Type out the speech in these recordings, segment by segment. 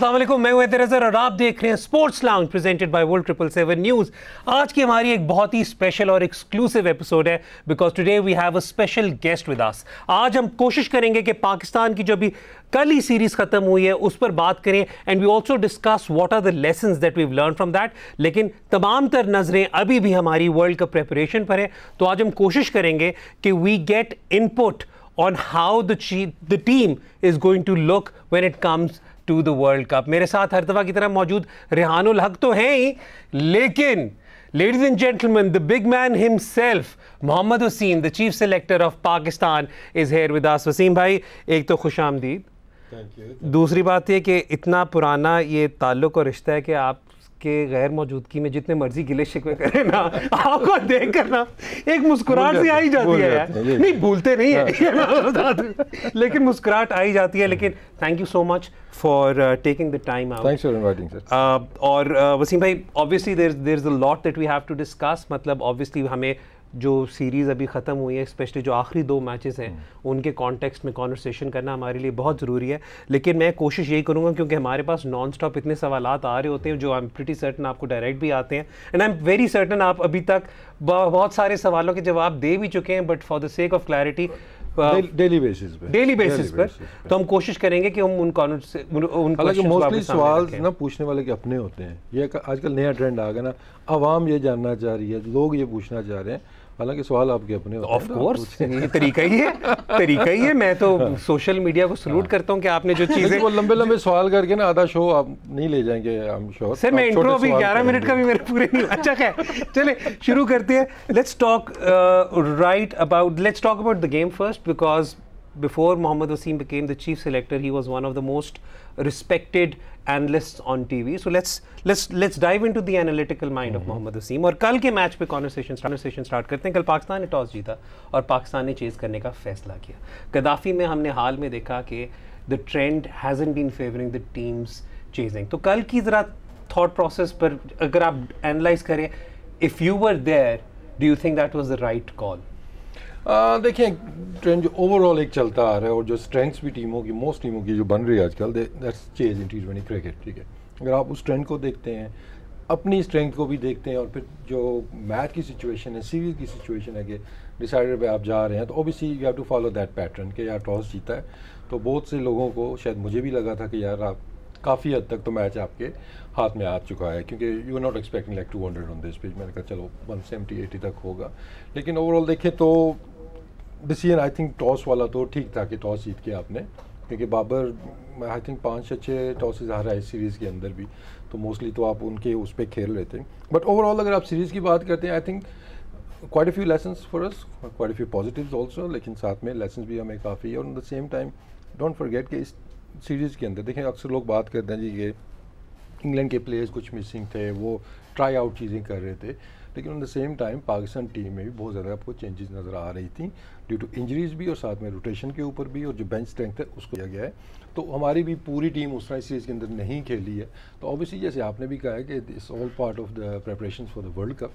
वालेकुम मैं हूं तरजर और आप देख रहे हैं sports lounge presented by world triple seven news आज की हमारी एक बहुत ही स्पेशल और एक्सक्लूसिव एपिसोड है because today we have a special guest with us आज हम कोशिश करेंगे कि पाकिस्तान की जो भी कल ही सीरीज़ ख़त्म हुई है उस पर बात करें and we also discuss what are the lesson that we learn from that लेकिन तमाम तर नज़रें अभी भी हमारी वर्ल्ड कप प्रेपरेशन पर है तो आज हम कोशिश करेंगे कि we get input on how the, the team is going to look when it comes to the world cup मेरे साथ हर दफा की तरह मौजूद रेहानुल हक तो हैं ही लेकिन ladies and gentleman the big man himself Muhammad Hussain the chief selector of Pakistan is here with us Wasim bhai एक तो खुश आमदीद दूसरी बात यह कि इतना पुराना ये ताल्लुक और रिश्ता है कि आप के गैर मौजूदगी में जितने मर्जी गिले शिकवे करे ना आपको देख कर ना एक मुस्कुराहट सी आई जाती है नहीं भूलते नहीं है हाँ। लेकिन मुस्कुराहट आई जाती है लेकिन thank you so much for taking the time और uh, Wasim bhai obviously there is a lot that we have to discuss मतलब ऑब्वियसली हमें जो सीरीज़ अभी ख़त्म हुई है स्पेशली जो आखिरी दो मैचेस हैं हम्म। उनके कॉन्टेक्स्ट में कॉन्वर्सेशन करना हमारे लिए बहुत ज़रूरी है लेकिन मैं कोशिश यही करूँगा क्योंकि हमारे पास नॉन स्टॉप इतने सवाल आ रहे होते हैं जो आई एम प्रिटी सर्टन आपको डायरेक्ट भी आते हैं and I am very certain आप अभी तक बहुत सारे सवालों के जवाब दे भी चुके हैं but for the sake of clarity daily basis पे डेली बेसिस पर तो हम कोशिश करेंगे कि हम उन उन मोस्टली सवाल ना पूछने वाले के अपने होते हैं ये आजकल नया ट्रेंड आ गया ना आवाम ये जानना चाह रही है लोग ये पूछना चाह रहे हैं हालांकि सवाल आपके अपने ऑफ कोर्स ये तरीका ही है तरीका ही है मैं तो सोशल मीडिया हाँ। को सलूट हाँ। करता हूं कि आपने जो चीज़ें वो लंबे लंबे सवाल करके ना आधा शो आप नहीं ले जाएंगे आई एम श्योर सर मैं इंट्रो अभी 11 मिनट का भी मेरे पूरे नहीं अच्छा क्या चलिए शुरू करते हैं let's talk right about let's talk about the game first because before Muhammad Wasim became the chief selector, he was one of the most respected analysts on TV. So let's let's let's dive into the analytical mind of Muhammad Wasim. Or kal ke match pe conversation start, conversation start karte hain. Kal Pakistan toss jeeta Pakistan ne chase karne ka faisla kiya. Gaddafi mein humne hal mein dekha the trend hasn't been favoring the teams chasing. So, kal ki zara thought process par agar aap analyze kare, if you were there, do you think that was the right call? देखें trend जो overall एक चलता आ रहा है और जो strengths भी टीमों की मोस्ट टीमों की जो बन रही है आजकल that's chase in T twenty cricket ठीक है अगर आप उस ट्रेंड को देखते हैं अपनी स्ट्रेंथ को भी देखते हैं और फिर जो मैच की सिचुएशन है सीरीज़ की सिचुएशन है कि डिसाइडर पे आप जा रहे हैं तो obviously you have to follow that pattern कि यार टॉस जीता है तो बहुत से लोगों को शायद मुझे भी लगा था कि यार आप काफ़ी हद तक तो मैच आपके हाथ में आ चुका है क्योंकि you are not expecting like two hundred on this pitch मैंने कहा चलो वन सेवेंटी एटी तक होगा लेकिन ओवरऑल देखें तो डिसीजन आई थिंक टॉस वाला तो ठीक था कि टॉस जीत के आपने क्योंकि बाबर आई थिंक पाँच या छः टॉसेज रहा है सीरीज़ के अंदर भी तो मोस्टली तो आप उनके उस पर खेल रहे थे बट ओवरऑल अगर आप सीरीज़ की बात करते हैं I think quite few lesson for us quite few positive also लेकिन साथ में लेसन भी हमें काफ़ी है और at the same time don't forget कि इस सीरीज़ के अंदर देखें अक्सर लोग बात करते हैं जी ये इंग्लैंड के प्लेयर्स कुछ मिसिंग थे वो ट्राई आउट चीज़ें कर रहे थे लेकिन on the same time Pakistan team में भी बहुत ज़्यादा आपको चेंजेस नज़र आ रही थी ड्यू टू इंजरीज भी और साथ में रोटेशन के ऊपर भी और जो बेंच स्ट्रेंथ है उसको दिया गया है तो हमारी भी पूरी टीम उस तरह इस सीरीज़ के अंदर नहीं खेली है तो ऑब्वियसली जैसे आपने भी कहा है कि it's all part of the preparation for the world cup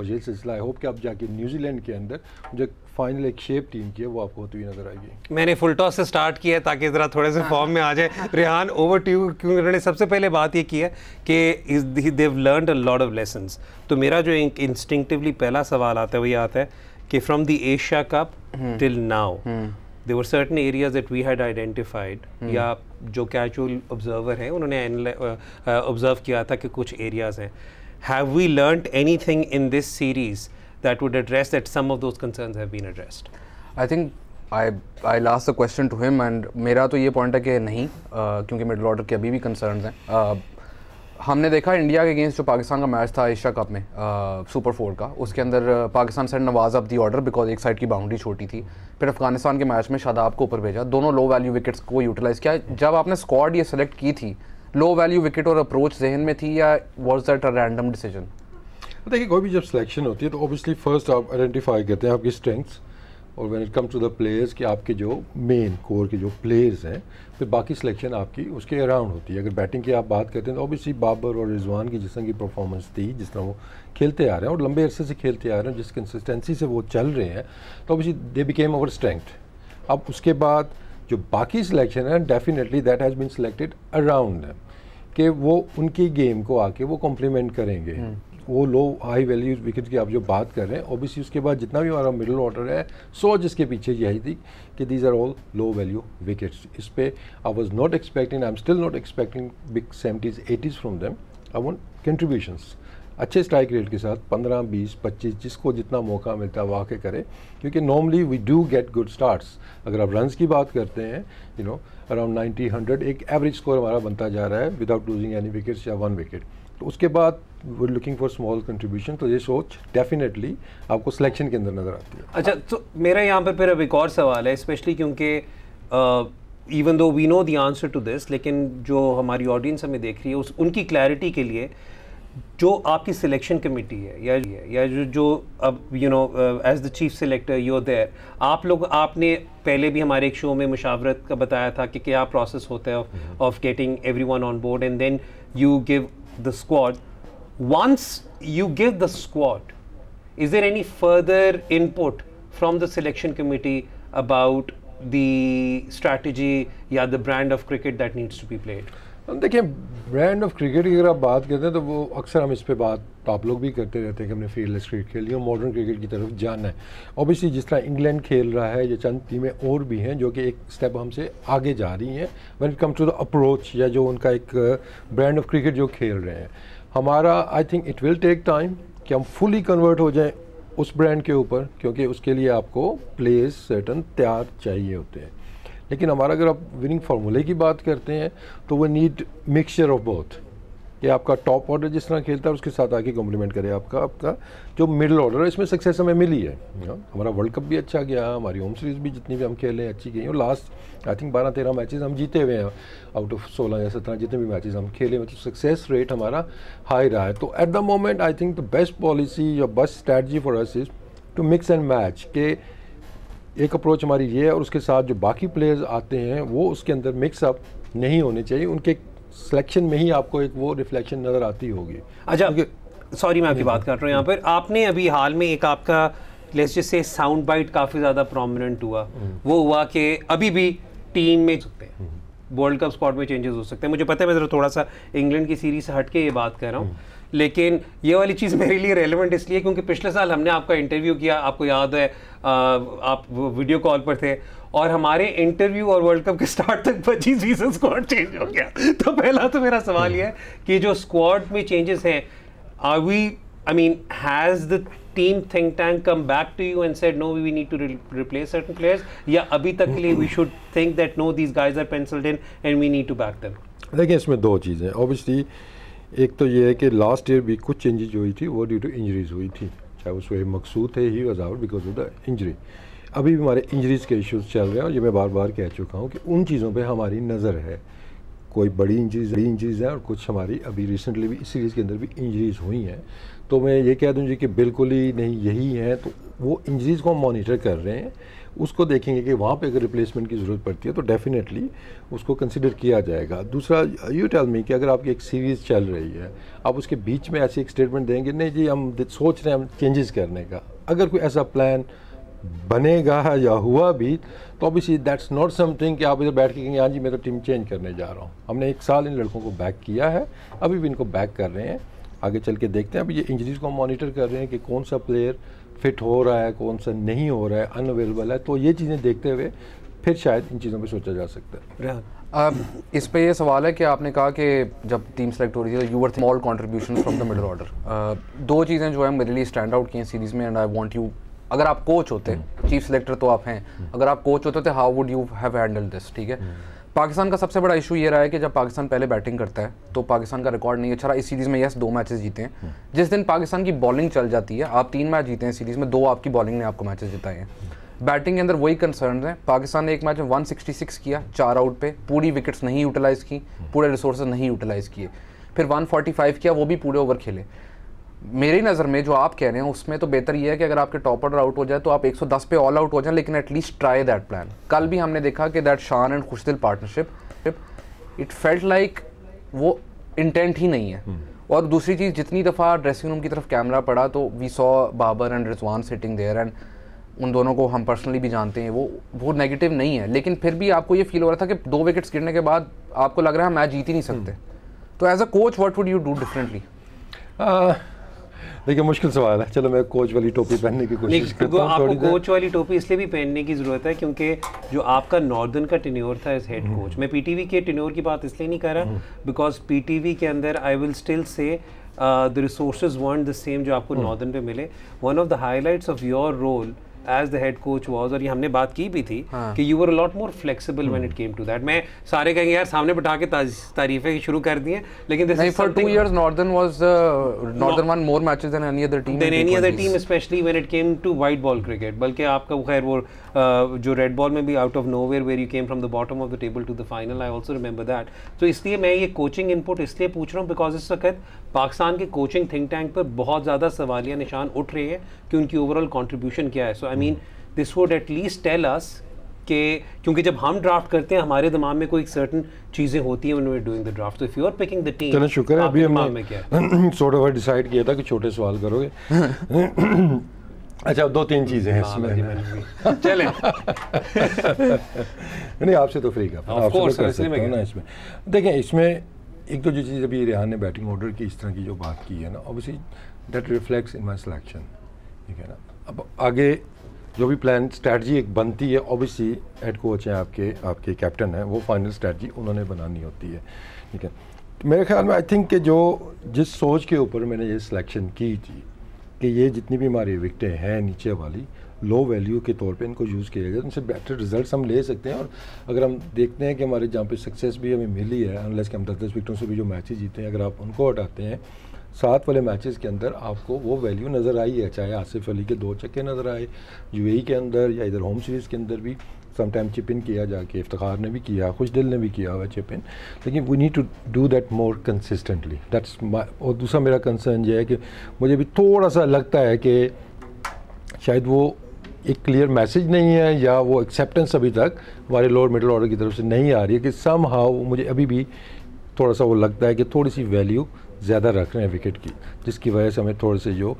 और ये सिलसिला आई होप कि आप जाके न्यूजीलैंड के अंदर जो फाइनल एक शेप टीम की है वो आपको होती हुई नजर आएगी मैंने फुल टॉस से स्टार्ट किया है ताकि ज़रा थोड़े से फॉर्म हाँ। में आ जाए रेहान ओवर ट्यू क्यों उन्होंने सबसे पहले बात ये की है कि they've learn a lot of lesson तो मेरा जो इंस्टिंगटिवली पहला सवाल आता है वही आता है कि from the Asia cup till now there were certain areas that we had identified या जो कैचुअल ऑब्जर्वर हैं उन्होंने ऑब्जर्व किया था कि कुछ एरियाज़ हैं have we learned anything in this series that would address that some of those concerns have been addressed? I think I I last the question to him and मेरा तो ये पॉइंट है कि नहीं क्योंकि मिडल ऑर्डर के अभी भी कंसर्न हैं हमने देखा इंडिया के अगेंस्ट जो पाकिस्तान का मैच था एशिया कप में सुपर फोर का उसके अंदर Pakistan side Nawaz up the order because एक साइड की बाउंड्री छोटी थी फिर अफगानिस्तान के मैच में शादाब को ऊपर भेजा दोनों लो वैल्यू विकेट्स को यूटिलाइज़ किया जब आपने स्क्वाड ये सेलेक्ट की थी लो वैल्यू विकेट और अप्रोच जहन में थी या was that a random decision देखिए कोई भी जब सिलेक्शन होती है तो ऑब्वियसली फर्स्ट आप आइडेंटिफाई करते हैं आपकी स्ट्रेंथ्स और when it come to the players कि आपके जो मेन कोर के जो प्लेयर्स हैं फिर बाकी सिलेक्शन आपकी उसके अराउंड होती है अगर बैटिंग की आप बात करते हैं तो ऑब्वियसली बाबर और रिजवान की जिस तरह की परफॉर्मेंस थी जिस तरह वो खेलते आ रहे हैं और लंबे अरसे से खेलते आ रहे हैं जिस कंसिस्टेंसी से वो चल रहे हैं तो obviously they became our strength अब उसके बाद जो बाकी सिलेक्शन है definitely that has been selected around कि वो उनकी गेम को आके वो कॉम्प्लीमेंट करेंगे हम्म। वो लो हाई वैल्यू विकेट की आप जो बात कर रहे हैं ओबीसी उसके बाद जितना भी हमारा मिडिल ऑर्डर है सो जिसके पीछे यही थी कि these are all low value wickets इस पर I was not expecting I am still not expecting big seventies eighties from them I want contributions अच्छे स्ट्राइक रेट के साथ 15, 20, 25 जिसको जितना मौका मिलता है वाकई करें क्योंकि normally we do get good starts अगर आप रन की बात करते हैं you know around ninety hundred एक एवरेज स्कोर हमारा बनता जा रहा है विदाउट लूजिंग एनी विकेट्स या वन विकेट तो उसके बाद वो लुकिंग फॉर स्मॉल कंट्रीब्यूशन तो ये सोच डेफिनेटली आपको सिलेक्शन के अंदर नज़र आती है अच्छा तो मेरा यहाँ पर फिर अब एक और सवाल है स्पेशली क्योंकि even though we know the answer to this लेकिन जो हमारी ऑडियंस हमें देख रही है उस उनकी क्लैरिटी के लिए जो आपकी सिलेक्शन कमेटी है या या जो जो अब you know as the chief selector you there आप लोग आपने पहले भी हमारे एक शो में मुशावरत का बताया था कि क्या प्रोसेस होता है of getting everyone on board and then you give the squad once you give the squad is there any further input from the selection committee about the strategy या the brand of cricket that needs to be played देखिए brand of cricket की अगर आप बात करते हैं तो वो अक्सर हम इस पर बात आप लोग भी करते रहते हैं कि हमने फील्डलेस क्रिकेट खेली और मॉडर्न क्रिकेट की तरफ जाना है ऑब्वियसली जिस तरह इंग्लैंड खेल रहा है या चंद टीमें और भी हैं जो कि एक स्टेप हमसे आगे जा रही हैं when it to the approach या जो उनका एक ब्रांड ऑफ क्रिकेट जो खेल रहे हैं हमारा I think it will take time कि हम फुली कन्वर्ट हो जाएँ उस ब्रांड के ऊपर क्योंकि उसके लिए आपको प्लेस सर्टन तैयार चाहिए होते हैं लेकिन हमारा अगर आप विनिंग फार्मूले की बात करते हैं तो वो नीड मिक्सचर ऑफ बोथ कि आपका टॉप ऑर्डर जिस तरह खेलता है उसके साथ आके कॉम्प्लीमेंट करे आपका आपका जो मिडिल ऑर्डर है इसमें सक्सेस हमें मिली है हाँ, हमारा वर्ल्ड कप भी अच्छा गया हमारी होम सीरीज़ भी जितनी भी हम खेले हैं अच्छी गई और लास्ट आई थिंक बारह तेरह मैचेस हम जीते हुए हैं आउट ऑफ सोलह या सत्रह जितने भी मैचेज हम खेले हुए तो सक्सेस रेट हमारा हाई रहा है तो at the moment I think the best policy या best strategy for us is to mix and match के एक अप्रोच हमारी ये है और उसके साथ जो बाकी प्लेयर्स आते हैं वो उसके अंदर मिक्सअप नहीं होने चाहिए उनके सिलेक्शन में ही आपको एक वो रिफ्लेक्शन नज़र आती होगी अच्छा सॉरी मैं आपकी बात कर रहा हूँ यहाँ पर आपने अभी हाल में एक आपका लेस जैसे साउंड बाइट काफ़ी ज़्यादा प्रोमिनेंट हुआ हम्म। वो हुआ कि अभी भी टीम में सकते हैं वर्ल्ड कप स्क्वाड में चेंजेस हो सकते हैं मुझे पता है मैं ज़रा थोड़ा सा इंग्लैंड की सीरीज से हट के ये बात कर रहा हूँ हम्म। लेकिन ये वाली चीज़ मेरे लिए रेलिवेंट इसलिए क्योंकि पिछले साल हमने आपका इंटरव्यू किया आपको याद है आप वीडियो कॉल पर थे और हमारे इंटरव्यू और वर्ल्ड कप के स्टार्ट तक पच्चीस बीस स्क्वाड चेंज हो गया तो पहला तो मेरा सवाल यह है कि जो स्क्वाड में चेंजेस हैं are we I mean has the team think tank come back to you and said no we we need to replace certain players या अभी तक के लिए we should think that no these guys are pencilled in and we need to back them देखिए इसमें दो चीज़ें obviously एक तो ये है कि लास्ट ईयर भी कुछ चेंजेज हुई थी वो ड्यू टू इंजरीज हुई थी चाहे उस वे मकसूद है he was out because of the injury अभी भी हमारे इंजरीज़ के इश्यूज चल रहे हैं और ये मैं बार बार कह चुका हूँ कि उन चीज़ों पे हमारी नज़र है कोई बड़ी इंजरीज बड़ी इंजरीज है और कुछ हमारी अभी रिसेंटली भी इस सीरीज़ के अंदर भी इंजरीज हुई हैं तो मैं ये कह दूँ जी कि बिल्कुल ही नहीं यही है तो वो इंजरीज़ को हम मोनीटर कर रहे हैं उसको देखेंगे कि वहाँ पे अगर रिप्लेसमेंट की ज़रूरत पड़ती है तो डेफिनेटली उसको कंसिडर किया जाएगा दूसरा यू टेल मी कि अगर आपकी एक सीरीज़ चल रही है आप उसके बीच में ऐसी एक स्टेटमेंट देंगे नहीं जी हम सोच रहे हैं हम चेंजेस करने का अगर कोई ऐसा प्लान बनेगा या हुआ भी तो अब इसी दैट्स नॉट समथिंग कि आप इधर बैठ के कहेंगे हाँ जी मैं तो टीम चेंज करने जा रहा हूँ हमने एक साल इन लड़कों को बैक किया है अभी भी इनको बैक कर रहे हैं आगे चल के देखते हैं अभी ये इंजरीज को हम मॉनिटर कर रहे हैं कि कौन सा प्लेयर फिट हो रहा है कौन सा नहीं हो रहा है अनअवेलेबल है तो ये चीज़ें देखते हुए फिर शायद इन चीज़ों पर सोचा जा सकता है अब इस पे ये सवाल है कि आपने कहा कि जब टीम सेलेक्ट हो रही थी you were small contribution from the middle order दो चीज़ें जो है मेरे लिए स्टैंड आउट की हैं सीरीज़ में एंड आई वांट यू अगर आप कोच होते चीफ हम्म। सेलेक्टर तो आप हैं हम्म। अगर आप कोच होते तो how would you have handle this ठीक है हम्म। पाकिस्तान का सबसे बड़ा इशू ये रहा है कि जब पाकिस्तान पहले बैटिंग करता है तो पाकिस्तान का रिकॉर्ड नहीं अच्छा रहा इस सीरीज़ में यस दो मैचेस जीते हैं जिस दिन पाकिस्तान की बॉलिंग चल जाती है आप तीन मैच जीते हैं सीरीज़ में दो आपकी बॉलिंग ने आपको मैचेस जिताए हैं बैटिंग के अंदर वही कंसर्न है पाकिस्तान ने एक मैच में वन किया चार आउट पर पूरी विकेट्स नहीं यूटिलाइज़ की पूरे रिसोर्स नहीं यूटिलाइज़ किए फिर वन किया वो भी पूरे ओवर खेले मेरी नज़र में जो आप कह रहे हैं उसमें तो बेहतर ये है कि अगर आपके टॉपर आउट हो जाए तो आप 110 पे ऑल आउट हो जाए लेकिन एटलीस्ट ट्राई दैट प्लान कल भी हमने देखा कि that Shan and Khushdil partnership it felt like वो इंटेंट ही नहीं है हम्म. और दूसरी चीज़ जितनी दफ़ा ड्रेसिंग रूम की तरफ कैमरा पड़ा तो we saw Babar and Rizwan sitting there and उन दोनों को हम पर्सनली भी जानते हैं वो वो नेगेटिव नहीं है लेकिन फिर भी आपको ये फील हो रहा था कि दो विकेट्स गिरने के बाद आपको लग रहा है मैच जीत ही नहीं सकते हम्म. तो as a coach what would you do differently देखिए मुश्किल सवाल है चलो मैं कोच वाली टोपी पहनने की कोशिश करता हूं आपको कोच वाली टोपी इसलिए भी पहनने की ज़रूरत है क्योंकि जो आपका नॉर्दर्न का टिन्योर था एज हेड कोच मैं पीटीवी के टिन्योर की बात इसलिए नहीं कर रहा बिकॉज हम्म। पीटीवी के अंदर I will still say the resource were the same जो आपको हम्म। नॉर्दर्न पे मिले one of the highlights of your role as the head coach was और ये हमने बात की भी थी हाँ. कि you were lot more flexible when it came to that मैं सारे कहेंगे यार सामने बैठा के तारीफें शुरू कर दी है लेकिन for 2 years northern was northern won more matches than any other team than any other team specially when it came to white ball cricket बल्कि आपका वो खैर वो uh, जो रेड बॉल में भी out of nowhere where you came from the bottom of the table to the final I also remember that तो इसलिए मैं ये कोचिंग इनपुट इसलिए पूछ रहा हूँ बिकॉज इस वक्त पाकिस्तान के कोचिंग थिंक टैंक पर बहुत ज़्यादा सवालिया निशान उठ रहे हैं कि उनकी ओवरऑल कॉन्ट्रीब्यूशन क्या है so I mean this would at least tell us के क्योंकि जब हम ड्राफ्ट करते हैं हमारे दिमाग में कोई सर्टन चीज़ें होती हैं doing the draft if you are picking the team चलो शुक्र है अभी हमारे में क्या सोट ऑफ डिसाइड किया था कि छोटे सवाल करोगे अच्छा दो तीन चीज़ें हैं हाँ, इसमें चले नहीं आपसे तो फ्री का तो इसमें देखें इसमें एक तो जो चीज़ अभी रेहान ने बैटिंग ऑर्डर की इस तरह की जो बात की है ना obviously that reflects in my selection ठीक है ना अब आगे जो भी प्लान स्ट्रैटी एक बनती है ऑब्वियसली हेड कोच हैं आपके आपके कैप्टन हैं वो फाइनल स्ट्रैटी उन्होंने बनानी होती है ठीक है तो मेरे ख्याल में आई थिंक कि जो जिस सोच के ऊपर मैंने ये सिलेक्शन की थी कि ये जितनी भी हमारी विकटें हैं नीचे वाली लो वैल्यू के तौर पे इनको यूज़ किया जाए तो उनसे बेटर रिजल्ट हम ले सकते हैं और अगर हम देखते हैं कि हमारे जहाँ पे सक्सेस भी हमें मिली है अनलेस कि हम दस दस विकटों से भी जो मैचेस जीते हैं अगर आप उनको हटाते हैं सात वाले मैचेस के अंदर आपको वो वैल्यू नज़र आई है चाहे आसिफ अली के दो चक्के नज़र आए यू के अंदर या इधर होम सीरीज़ के अंदर भी समटाइम चिप इन किया जाके इफ्तार ने भी किया खुश दिल ने भी किया हुआ चिप इन लेकिन we need to do that more consistently that's और दूसरा मेरा कंसर्न ये है कि मुझे भी थोड़ा सा लगता है कि शायद वो एक क्लियर मैसेज नहीं है या वो एक्सेप्टेंस अभी तक हमारे लोअर मिडिल ऑर्डर की तरफ से नहीं आ रही है कि सम हाउ मुझे अभी भी थोड़ा सा वो लगता है कि थोड़ी सी वैल्यू ज़्यादा रख रहे हैं विकेट की जिसकी वजह से हमें थोड़े से जो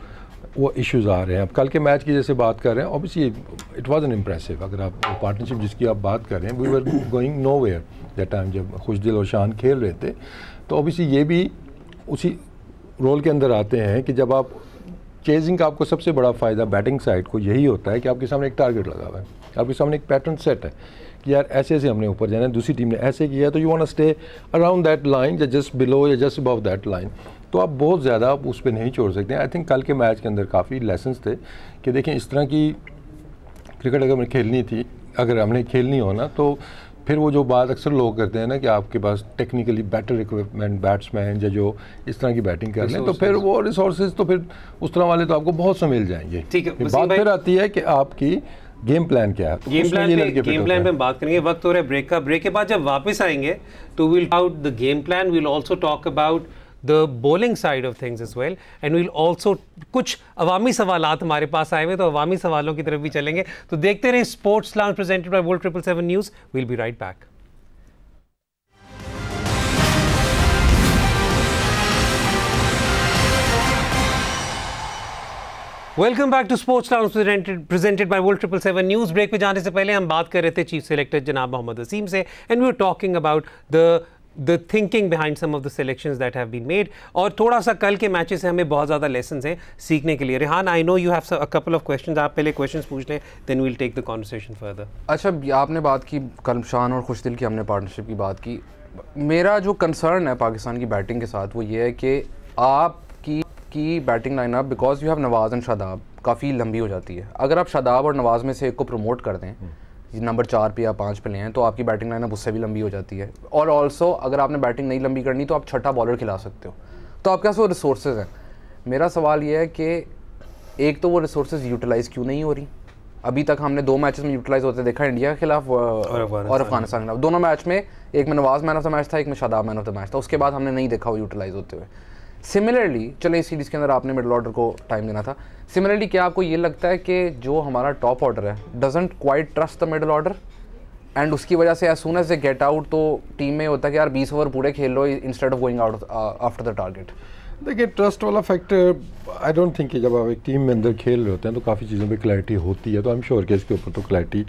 वो इश्यूज आ रहे हैं अब कल के मैच की जैसे बात कर रहे हैं obviously it was an impressive अगर आप पार्टनरशिप जिसकी आप बात कर रहे हैं we were going nowhere that time जब दिल और शान खेल रहे थे तो ऑब्वियसली ये भी उसी रोल के अंदर आते हैं कि जब आप चेजिंग का आपको सबसे बड़ा फ़ायदा बैटिंग साइड को यही होता है कि आपके सामने एक टारगेट लगा हुआ है आपके सामने एक पैटर्न सेट है कि यार ऐसे ऐसे हमने ऊपर जाना है दूसरी टीम ने ऐसे किया है तो you want stay around that line या जस्ट बिलो या जस्ट अबव दैट लाइन तो आप बहुत ज़्यादा उस पर नहीं छोड़ सकते आई थिंक कल के मैच के अंदर काफ़ी लेसन्स थे कि देखें इस तरह की क्रिकेट अगर हमें खेलनी थी अगर हमने खेलनी हो ना तो फिर वो जो बात अक्सर लोग करते हैं ना कि आपके पास टेक्निकली बेटर इक्विपमेंट बैट्समैन या जो इस तरह की बैटिंग कर रहे हैं तो फिर वो रिसोर्सेज तो फिर उस तरह वाले तो आपको बहुत से मिल जाएंगे ठीक है बात फिर आती है कि आपकी गेम प्लान क्या है गेम प्लान गेम प्लान पे बात करेंगे वक्त हो रहा है ब्रेक का ब्रेक के बाद जब वापस आएंगे तो will out the game plan will also talk about the bowling side of things as well and we'll also कुछ अवामी सवाल हमारे पास आए हुए तो अवामी सवालों की तरफ भी चलेंगे तो देखते रहे sports lounge presented by world triple seven news we'll be right back welcome back to sports town presented by world triple seven news break पे जाने से पहले हम बात कर रहे थे चीफ सेलेक्टर जनाब मोहम्मद वसीम से and we are talking about the the thinking behind some of the selections that have been made और थोड़ा सा कल के मैचेस से हमें बहुत ज़्यादा लेसन हैं सीखने के लिए Rehan I know you have a couple of questions आप पहले क्वेश्चंस पूछ लें then we'll take the conversation further अच्छा आपने बात की कलमशान और खुश दिल की हमने पार्टनरशिप की बात की मेरा जो कंसर्न है पाकिस्तान की बैटिंग के साथ वो ये है कि आपकी की batting line up because you have Nawaz and Shadab काफ़ी लंबी हो जाती है अगर आप शादाब और नवाज़ में से एक को प्रमोट कर दें हम्म। नंबर चार पे या पाँच पे ले हैं तो आपकी बैटिंग लाइनअप उससे भी लंबी हो जाती है और ऑल्सो अगर आपने बैटिंग नहीं लंबी करनी तो आप छठा बॉलर खिला सकते हो तो आपके पास वो रिसोर्सेज हैं मेरा सवाल ये है कि एक तो वो रिसोर्सेज यूटिलाइज़ क्यों नहीं हो रही अभी तक हमने दो मैचेस में यूटिलाइज होते देखा इंडिया के खिलाफ और अफगानिस्तान के खिलाफ दोनों मैच में एक में Nawaz man of the match था एक में Shadab man of the match था उसके बाद हमने नहीं देखा वो यूटिलाइज होते हुए सिमिलरली चले इस सीरीज़ के अंदर आपने मिडल ऑर्डर को टाइम देना था सिमिलरली क्या आपको ये लगता है कि जो हमारा टॉप ऑर्डर है doesn't quite trust the middle order and उसकी वजह से as soon as a get out तो टीम में होता है कि यार बीस ओवर पूरे खेल लो instead of going out after the target देखिए ट्रस्ट वाला फैक्टर आई डोंट थिंक कि जब आप एक टीम में अंदर खेल रहे होते हैं तो काफ़ी चीज़ों पे क्लैरिटी होती है तो आई एम श्योर कि इसके ऊपर तो क्लैरिटी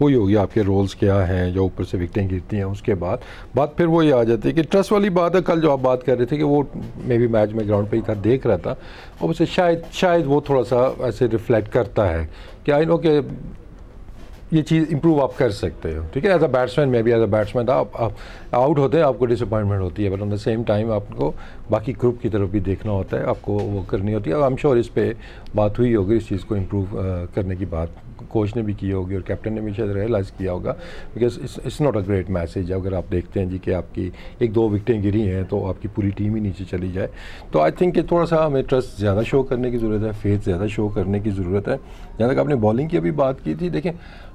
हुई होगी आपके रोल्स क्या हैं जो ऊपर से विकटें गिरती हैं उसके बाद बात फिर वही आ जाती है कि ट्रस्ट वाली बात है कल जो आप बात कर रहे थे कि वो मे बी मैच में ग्राउंड पर ही था देख रहा था और उसे शायद शायद वो थोड़ा सा ऐसे रिफ्लेक्ट करता है कि आई नो कि ये चीज़ इंप्रूव आप कर सकते हो ठीक है as a batsman may be as a batsman आप, आप आउट होते हैं आपको डिसअपॉइंटमेंट होती है but on the same time आपको बाकी ग्रुप की तरफ भी देखना होता है आपको वो करनी होती है आई एम श्योर इस पर बात हुई होगी इस चीज़ को इम्प्रूव करने की बात कोच ने भी की होगी और कैप्टन ने भी शायद रियलाइज़ किया होगा because it's not a great message अगर आप देखते हैं जी कि आपकी एक दो विकटें गिरी हैं तो आपकी पूरी टीम ही नीचे चली जाए तो आई थिंक कि थोड़ा सा हमें ट्रस्ट ज़्यादा शो करने की ज़रूरत है फेथ ज़्यादा शो करने की ज़रूरत है जहाँ तक आपने बॉलिंग की अभी बात की थी देखें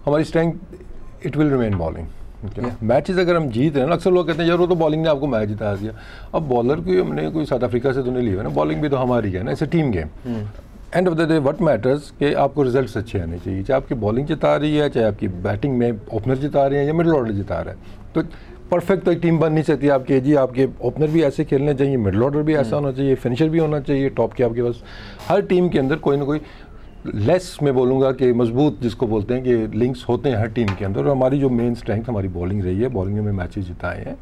हमारी strength it will remain bowling matches अगर हम जीत रहे हैं ना अक्सर लोग कहते हैं यार वो तो बॉलिंग ने आपको मैच जिता दिया अब बॉलर की हमने कोई साउथ अफ्रीका से तो नहीं लिया है ना बॉलिंग भी तो हमारी है ना इसे team game end of the day what matters कि आपको रिजल्ट्स अच्छे आने चाहिए चाहे आपकी बॉलिंग जिता रही है चाहे आपकी बैटिंग में ओपनर जिता रहे हैं या मिडल ऑर्डर जिता रहे हैं तो परफेक्ट तो एक टीम बन नहीं सकती आपके जी आपके ओपनर भी ऐसे खेलने चाहिए मिडल ऑर्डर भी ऐसा hmm. होना चाहिए फिनिशर भी होना चाहिए टॉप के आपके पास हर टीम के अंदर कोई ना कोई लेस मैं बोलूँगा कि मजबूत जिसको बोलते हैं कि लिंक्स होते हैं हर टीम के अंदर और हमारी जो मेन स्ट्रेंथ हमारी बॉलिंग रही है बॉलिंग में मैचेज जिताए हैं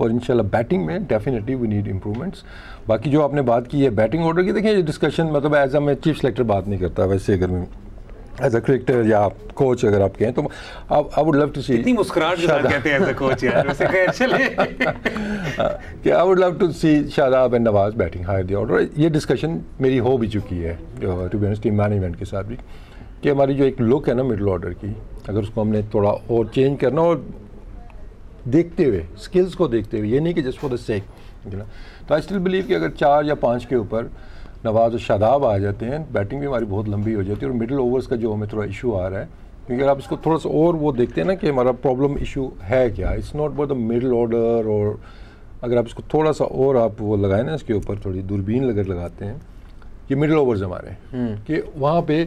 और इंशाल्लाह बैटिंग में डेफिनेटली वी नीड इम्प्रूवमेंट्स बाकी जो आपने बात की है बैटिंग ऑर्डर की देखिए डिस्कशन मतलब एज अ मैं चीफ सेलेक्टर बात नहीं करता वैसे अगर मैं एज अ क्रिकेटर या आप कोच अगर आप कहें तो I would love to see इतनी मुस्कुराहट कहते हैं एज अ कोच यार वैसे चले हाँ, कि I would love to see Shadab and Nawaz batting high the order ये डिस्कशन मेरी हो भी चुकी है टू बी टीम मैनेजमेंट के साथ भी कि हमारी जो एक लुक है ना मिडल ऑर्डर की अगर उसको हमने थोड़ा और चेंज करना और देखते हुए स्किल्स को देखते हुए ये नहीं कि जस्ट फॉर द सेक तो आई स्टिल बिलीव कि अगर चार या पाँच के ऊपर नवाज और शादाब आ जाते हैं बैटिंग भी हमारी बहुत लंबी हो जाती है और मिडिल ओवर्स का जो हमें थोड़ा इशू आ रहा है क्योंकि अगर आप इसको थोड़ा सा और वो देखते हैं ना कि हमारा प्रॉब्लम इशू है क्या it's not board the middle order और अगर आप इसको थोड़ा सा और आप वो लगाएं ना इसके ऊपर थोड़ी दूरबीन लगे लगाते हैं ये मिडिल ओवर्स हमारे हम्म। कि वहाँ पर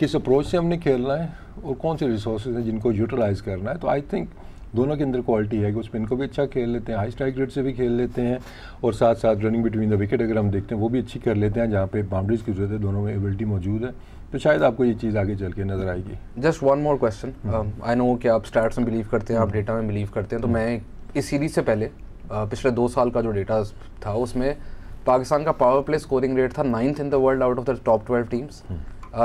किस अप्रोच से हमने खेलना है और कौन से रिसोर्स हैं जिनको यूटिलाइज करना है तो आई थिंक दोनों के अंदर क्वालिटी है कि वो स्पिन को भी अच्छा खेल लेते हैं हाई स्ट्राइक रेट से भी खेल लेते हैं और साथ साथ रनिंग बिटवीन द विकेट अगर हम देखते हैं वो भी अच्छी कर लेते हैं जहाँ पे बाउंड्रीज की जरूरत है दोनों में एबिलिटी मौजूद है तो शायद आपको ये चीज़ आगे चल के नजर आएगी just one more question I know कि आप स्टार्ट में बिलीव करते हैं आप डेटा में बिलीव करते हैं तो हाँ। मैं इस सीरीज से पहले uh, पिछले दो साल का जो डेटा था उसमें पाकिस्तान का पावर प्ले स्कोरिंग रेट था ninth in the world out of the top twelve teams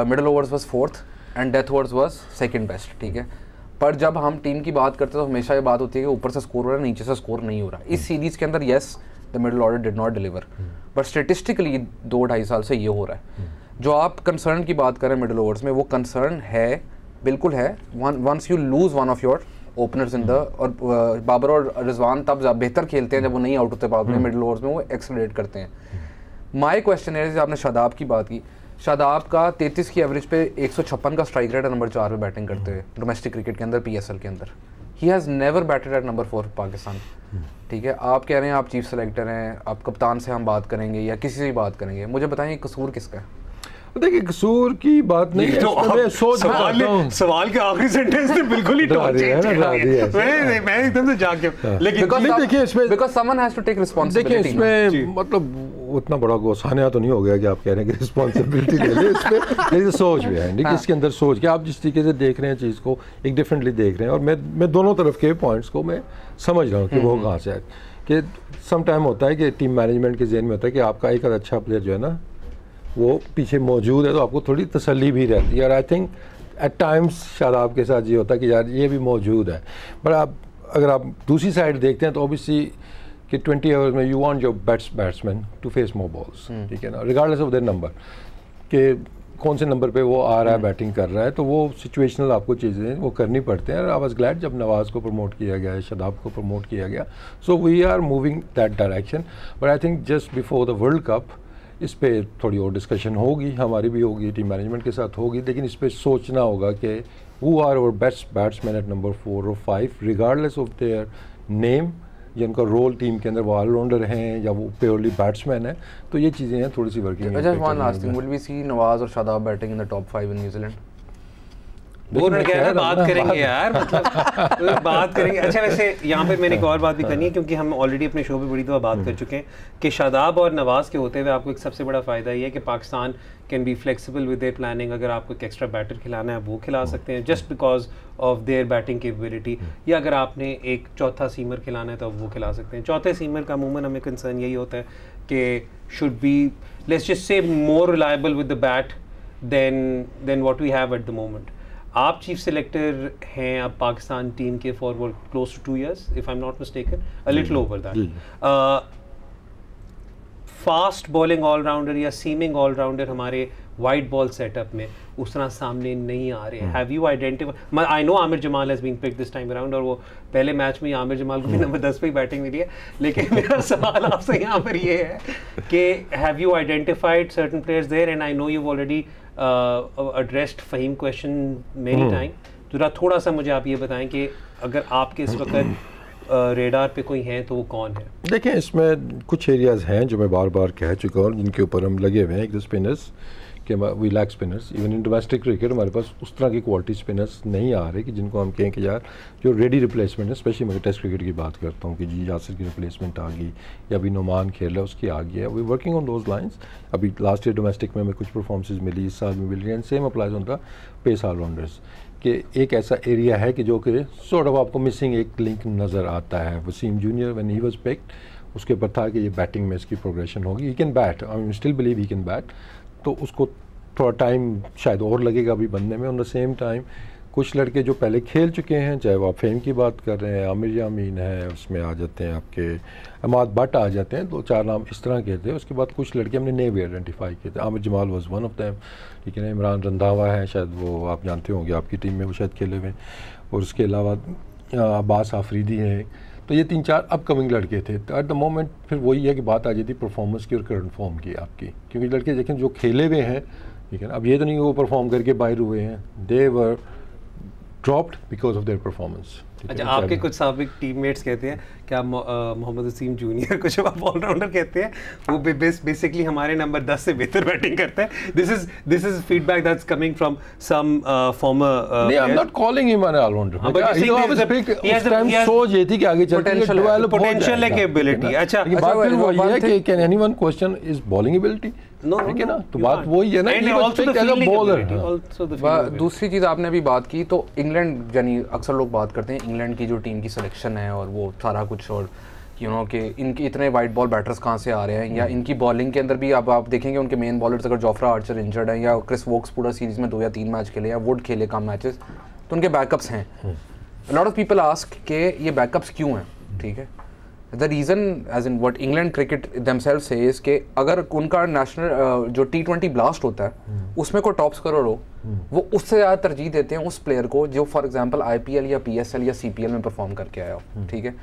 middle overs was fourth and death overs was second best ठीक है पर जब हम टीम की बात करते हैं तो हमेशा ये बात होती है कि ऊपर से स्कोर हो रहा है नीचे से स्कोर नहीं हो रहा इस सीरीज़ हम्म। के अंदर yes the middle order did not deliver but statistically दो ढाई साल से ये हो रहा है हम्म। जो आप कंसर्न की बात करें मिडल ओवर्स में वो कंसर्न है बिल्कुल है once you lose one of your openers in the और बाबर और रिजवान तब बेहतर खेलते हैं जब वो नहीं आउट होते बाबर मिडल ओवर्स में वो एक्सलेट करते हैं माई क्वेश्चन है जैसे आपने शादाब की बात की शायद आपका तैतीस की एवरेज पे एक का स्ट्राइक रेट है नंबर चार पे बैटिंग करते हुए डोमेस्टिक हम्म। क्रिकेट के अंदर पी के अंदर ही has never batted at number four Pakistan ठीक है आप कह रहे हैं आप चीफ सेलेक्टर हैं आप कप्तान से हम बात करेंगे या किसी से भी बात करेंगे मुझे बताएं कसूर किसका है देखिए कसूर की बात नहीं तो मैं सोच सवाल सवाल के आखिरी सेंटेंस ने बिल्कुल ही मैं एकदम से जाग हाँ। लेकिन देखिए इसमें मतलब उतना बड़ा गोसानिया तो नहीं हो गया कि आप कह रहे हैं कि रिस्पॉन्सिबिलिटी ले लें इसमें मेरी सोच भी है हाँ। इसके अंदर सोच के आप जिस तरीके से देख रहे हैं चीज़ को एक डिफरेंटली देख रहे हैं और मैं मैं दोनों तरफ के पॉइंट्स को मैं समझ रहा हूँ कि वो हम्म, हम्म। कहाँ से आए कि सम टाइम होता है कि टीम मैनेजमेंट के जेन में होता है कि आपका एक अच्छा प्लेयर जो है ना वो पीछे मौजूद है तो आपको थोड़ी तसली भी रहती है और आई थिंक एट टाइम्स शायद आपके साथ ये होता है कि यार ये भी मौजूद है बट आप अगर आप दूसरी साइड देखते हैं तो ओबियसली कि 20 आवर्स में you want your bats batsman to face more balls ठीक है ना रिगार्डलेस ऑफ देर नंबर कि कौन से नंबर पे वो आ रहा है बैटिंग hmm. कर रहा है तो वो सिचुएशनल आपको चीज़ें वो करनी पड़ते हैं आई वॉज ग्लैड जब नवाज़ को प्रमोट किया गया है शदाब को प्रमोट किया गया so we are moving that direction but I think just before the world cup इस पर थोड़ी और डिस्कशन होगी हमारी भी होगी टीम मैनेजमेंट के साथ होगी लेकिन इस पर सोचना होगा कि who are our best batsman at number four और five regardless of their name जिनका रोल टीम के अंदर वो ऑलराउंडर हैं या वो प्योरली बैट्समैन है तो ये चीज़ें हैं थोड़ी सी वर्किंग वन नवाज और Shadab batting in the top five in New Zealand बोर बात करेंगे यार मतलब बात करेंगे अच्छा वैसे यहाँ पे मैंने एक और बात भी करनी है क्योंकि हम ऑलरेडी अपने शो पे बड़ी दफा बात कर हम्म। चुके हैं कि शादाब और नवाज के होते हुए आपको एक सबसे बड़ा फ़ायदा ये है कि Pakistan can be flexible with their planning अगर आपको एक एक्स्ट्रा बैटर खिलाना है वो खिला हम्म। सकते हैं just because of their batting capability या अगर आपने एक चौथा सीमर खिलाना है तो वो खिला सकते हैं चौथे सीमर का अमूमन हमें कंसर्न यही होता है कि should be let's just say more reliable with the bat then than what we have at the moment आप चीफ सेलेक्टर हैं आप पाकिस्तान टीम के for close to two years if I am not mistaken a little over that fast bowling allrounder या seaming allrounder हमारे white ball setup में उस तरह सामने नहीं आ रहे have you identify I know Aamir Jamal has been pick this time around और वो पहले मैच में आमिर जमाल को भी नंबर mm-hmm. दस पे ही बैटिंग मिली है लेकिन मेरा सवाल आपसे यहाँ पर ये है कि have you identified certain players there and I know you already addressed Fahim question मेरी टाइम जरा थोड़ा सा मुझे आप ये बताएं कि अगर आपके इस वक्त रेडार पे कोई है तो वो कौन है देखें इसमें कुछ एरियाज़ हैं जो मैं बार बार कह चुका हूँ जिनके ऊपर हम लगे हुए हैं एक तो कि we lack spinners even in domestic cricket हमारे पास उस तरह की क्वालिटी स्पिनर्स नहीं आ रहे कि जिनको हम कहें कि यार जो रेडी रिप्लेसमेंट है स्पेशली मैं टेस्ट क्रिकेट की बात करता हूँ कि जी यासिर की रिप्लेसमेंट आ गई या अभी नुमान खेल रहा है उसकी आ गई है we working on those lines अभी लास्ट ईयर डोमेस्टिक में हमें कुछ परफॉर्मेंस मिली इस साल में मिल रही है and same applies the pace allrounders कि एक ऐसा एरिया है कि जो कि सॉर्ट ऑफ आपको मिसिंग एक लिंक नज़र आता है Wasim junior one he was picked उसके ऊपर था कि ये बैटिंग में इसकी प्रोग्रेशन होगी he can bat I still believe he can bat तो उसको थोड़ा टाइम शायद और लगेगा अभी बनने में ऑन द सेम टाइम कुछ लड़के जो पहले खेल चुके हैं चाहे वो आप फेम की बात कर रहे हैं आमिर यामीन है उसमें आ जाते हैं आपके अमाद भट्ट आ जाते हैं दो चार नाम इस तरह के थे उसके बाद कुछ लड़के हमने नए भी आइडेंटिफाई किए थे Aamir Jamal was one of them ठीक है इमरान रंधावा है शायद वो आप जानते होंगे आपकी टीम में वो शायद खेले हुए हैं और उसके अलावा अब्बास आफरीदी हैं तो ये तीन चार अपकमिंग लड़के थे तो एट द मोमेंट फिर वही है कि बात आ जाती परफॉर्मेंस की और करंट फॉर्म की आपकी क्योंकि लड़के देखें जो खेले हुए हैं ठीक है अब ये तो नहीं वो परफॉर्म करके बाहर हुए हैं देवर dropped because of their performance. अच्छा आपके कुछ सबक टीममेट्स कहते हैं क्या मोहम्मद वसीम जूनियर को जब आप ऑलराउंडर कहते हैं वो बेसिकली हमारे नंबर 10 से बेहतर बैटिंग करते हैं this is this is feedback that's coming from some former I am not calling him an allrounder he was pick उस टाइम सोच ये थी कि आगे चल पोटेंशियल पोटेंशियल है कैपेबिलिटी अच्छा बात अच्छा, वो ये है कि can anyone question is bowling ability तो दूसरी चीज आपने अभी बात की तो इंग्लैंड यानी अक्सर लोग बात करते हैं इंग्लैंड की जो टीम की सिलेक्शन है और वो सारा कुछ और यू नो कि इनके इतने वाइट बॉल बैटर्स कहाँ से आ रहे हैं या हम्म। इनकी बॉलिंग के अंदर भी अब आप देखेंगे उनके मेन बॉलर्स अगर जोफ्रा आर्चर इंजर्ड हैं या क्रिस वोक्स पूरा सीरीज में दो या तीन मैच खेले या वुड खेले कम मैचेस तो उनके बैकअप्स हैं लॉट ऑफ पीपल आस्क के ये बैकअप्स क्यों हैं ठीक है the reason as in what England cricket themselves say is के अगर उनका नेशनल जो टी ट्वेंटी ब्लास्ट होता है उसमें कोई टॉप स्कोरर हो वो उससे ज़्यादा तरजीह देते हैं उस प्लेयर को जो for example I P L या पी एस एल या सी पी एल में परफॉर्म करके आया हो ठीक है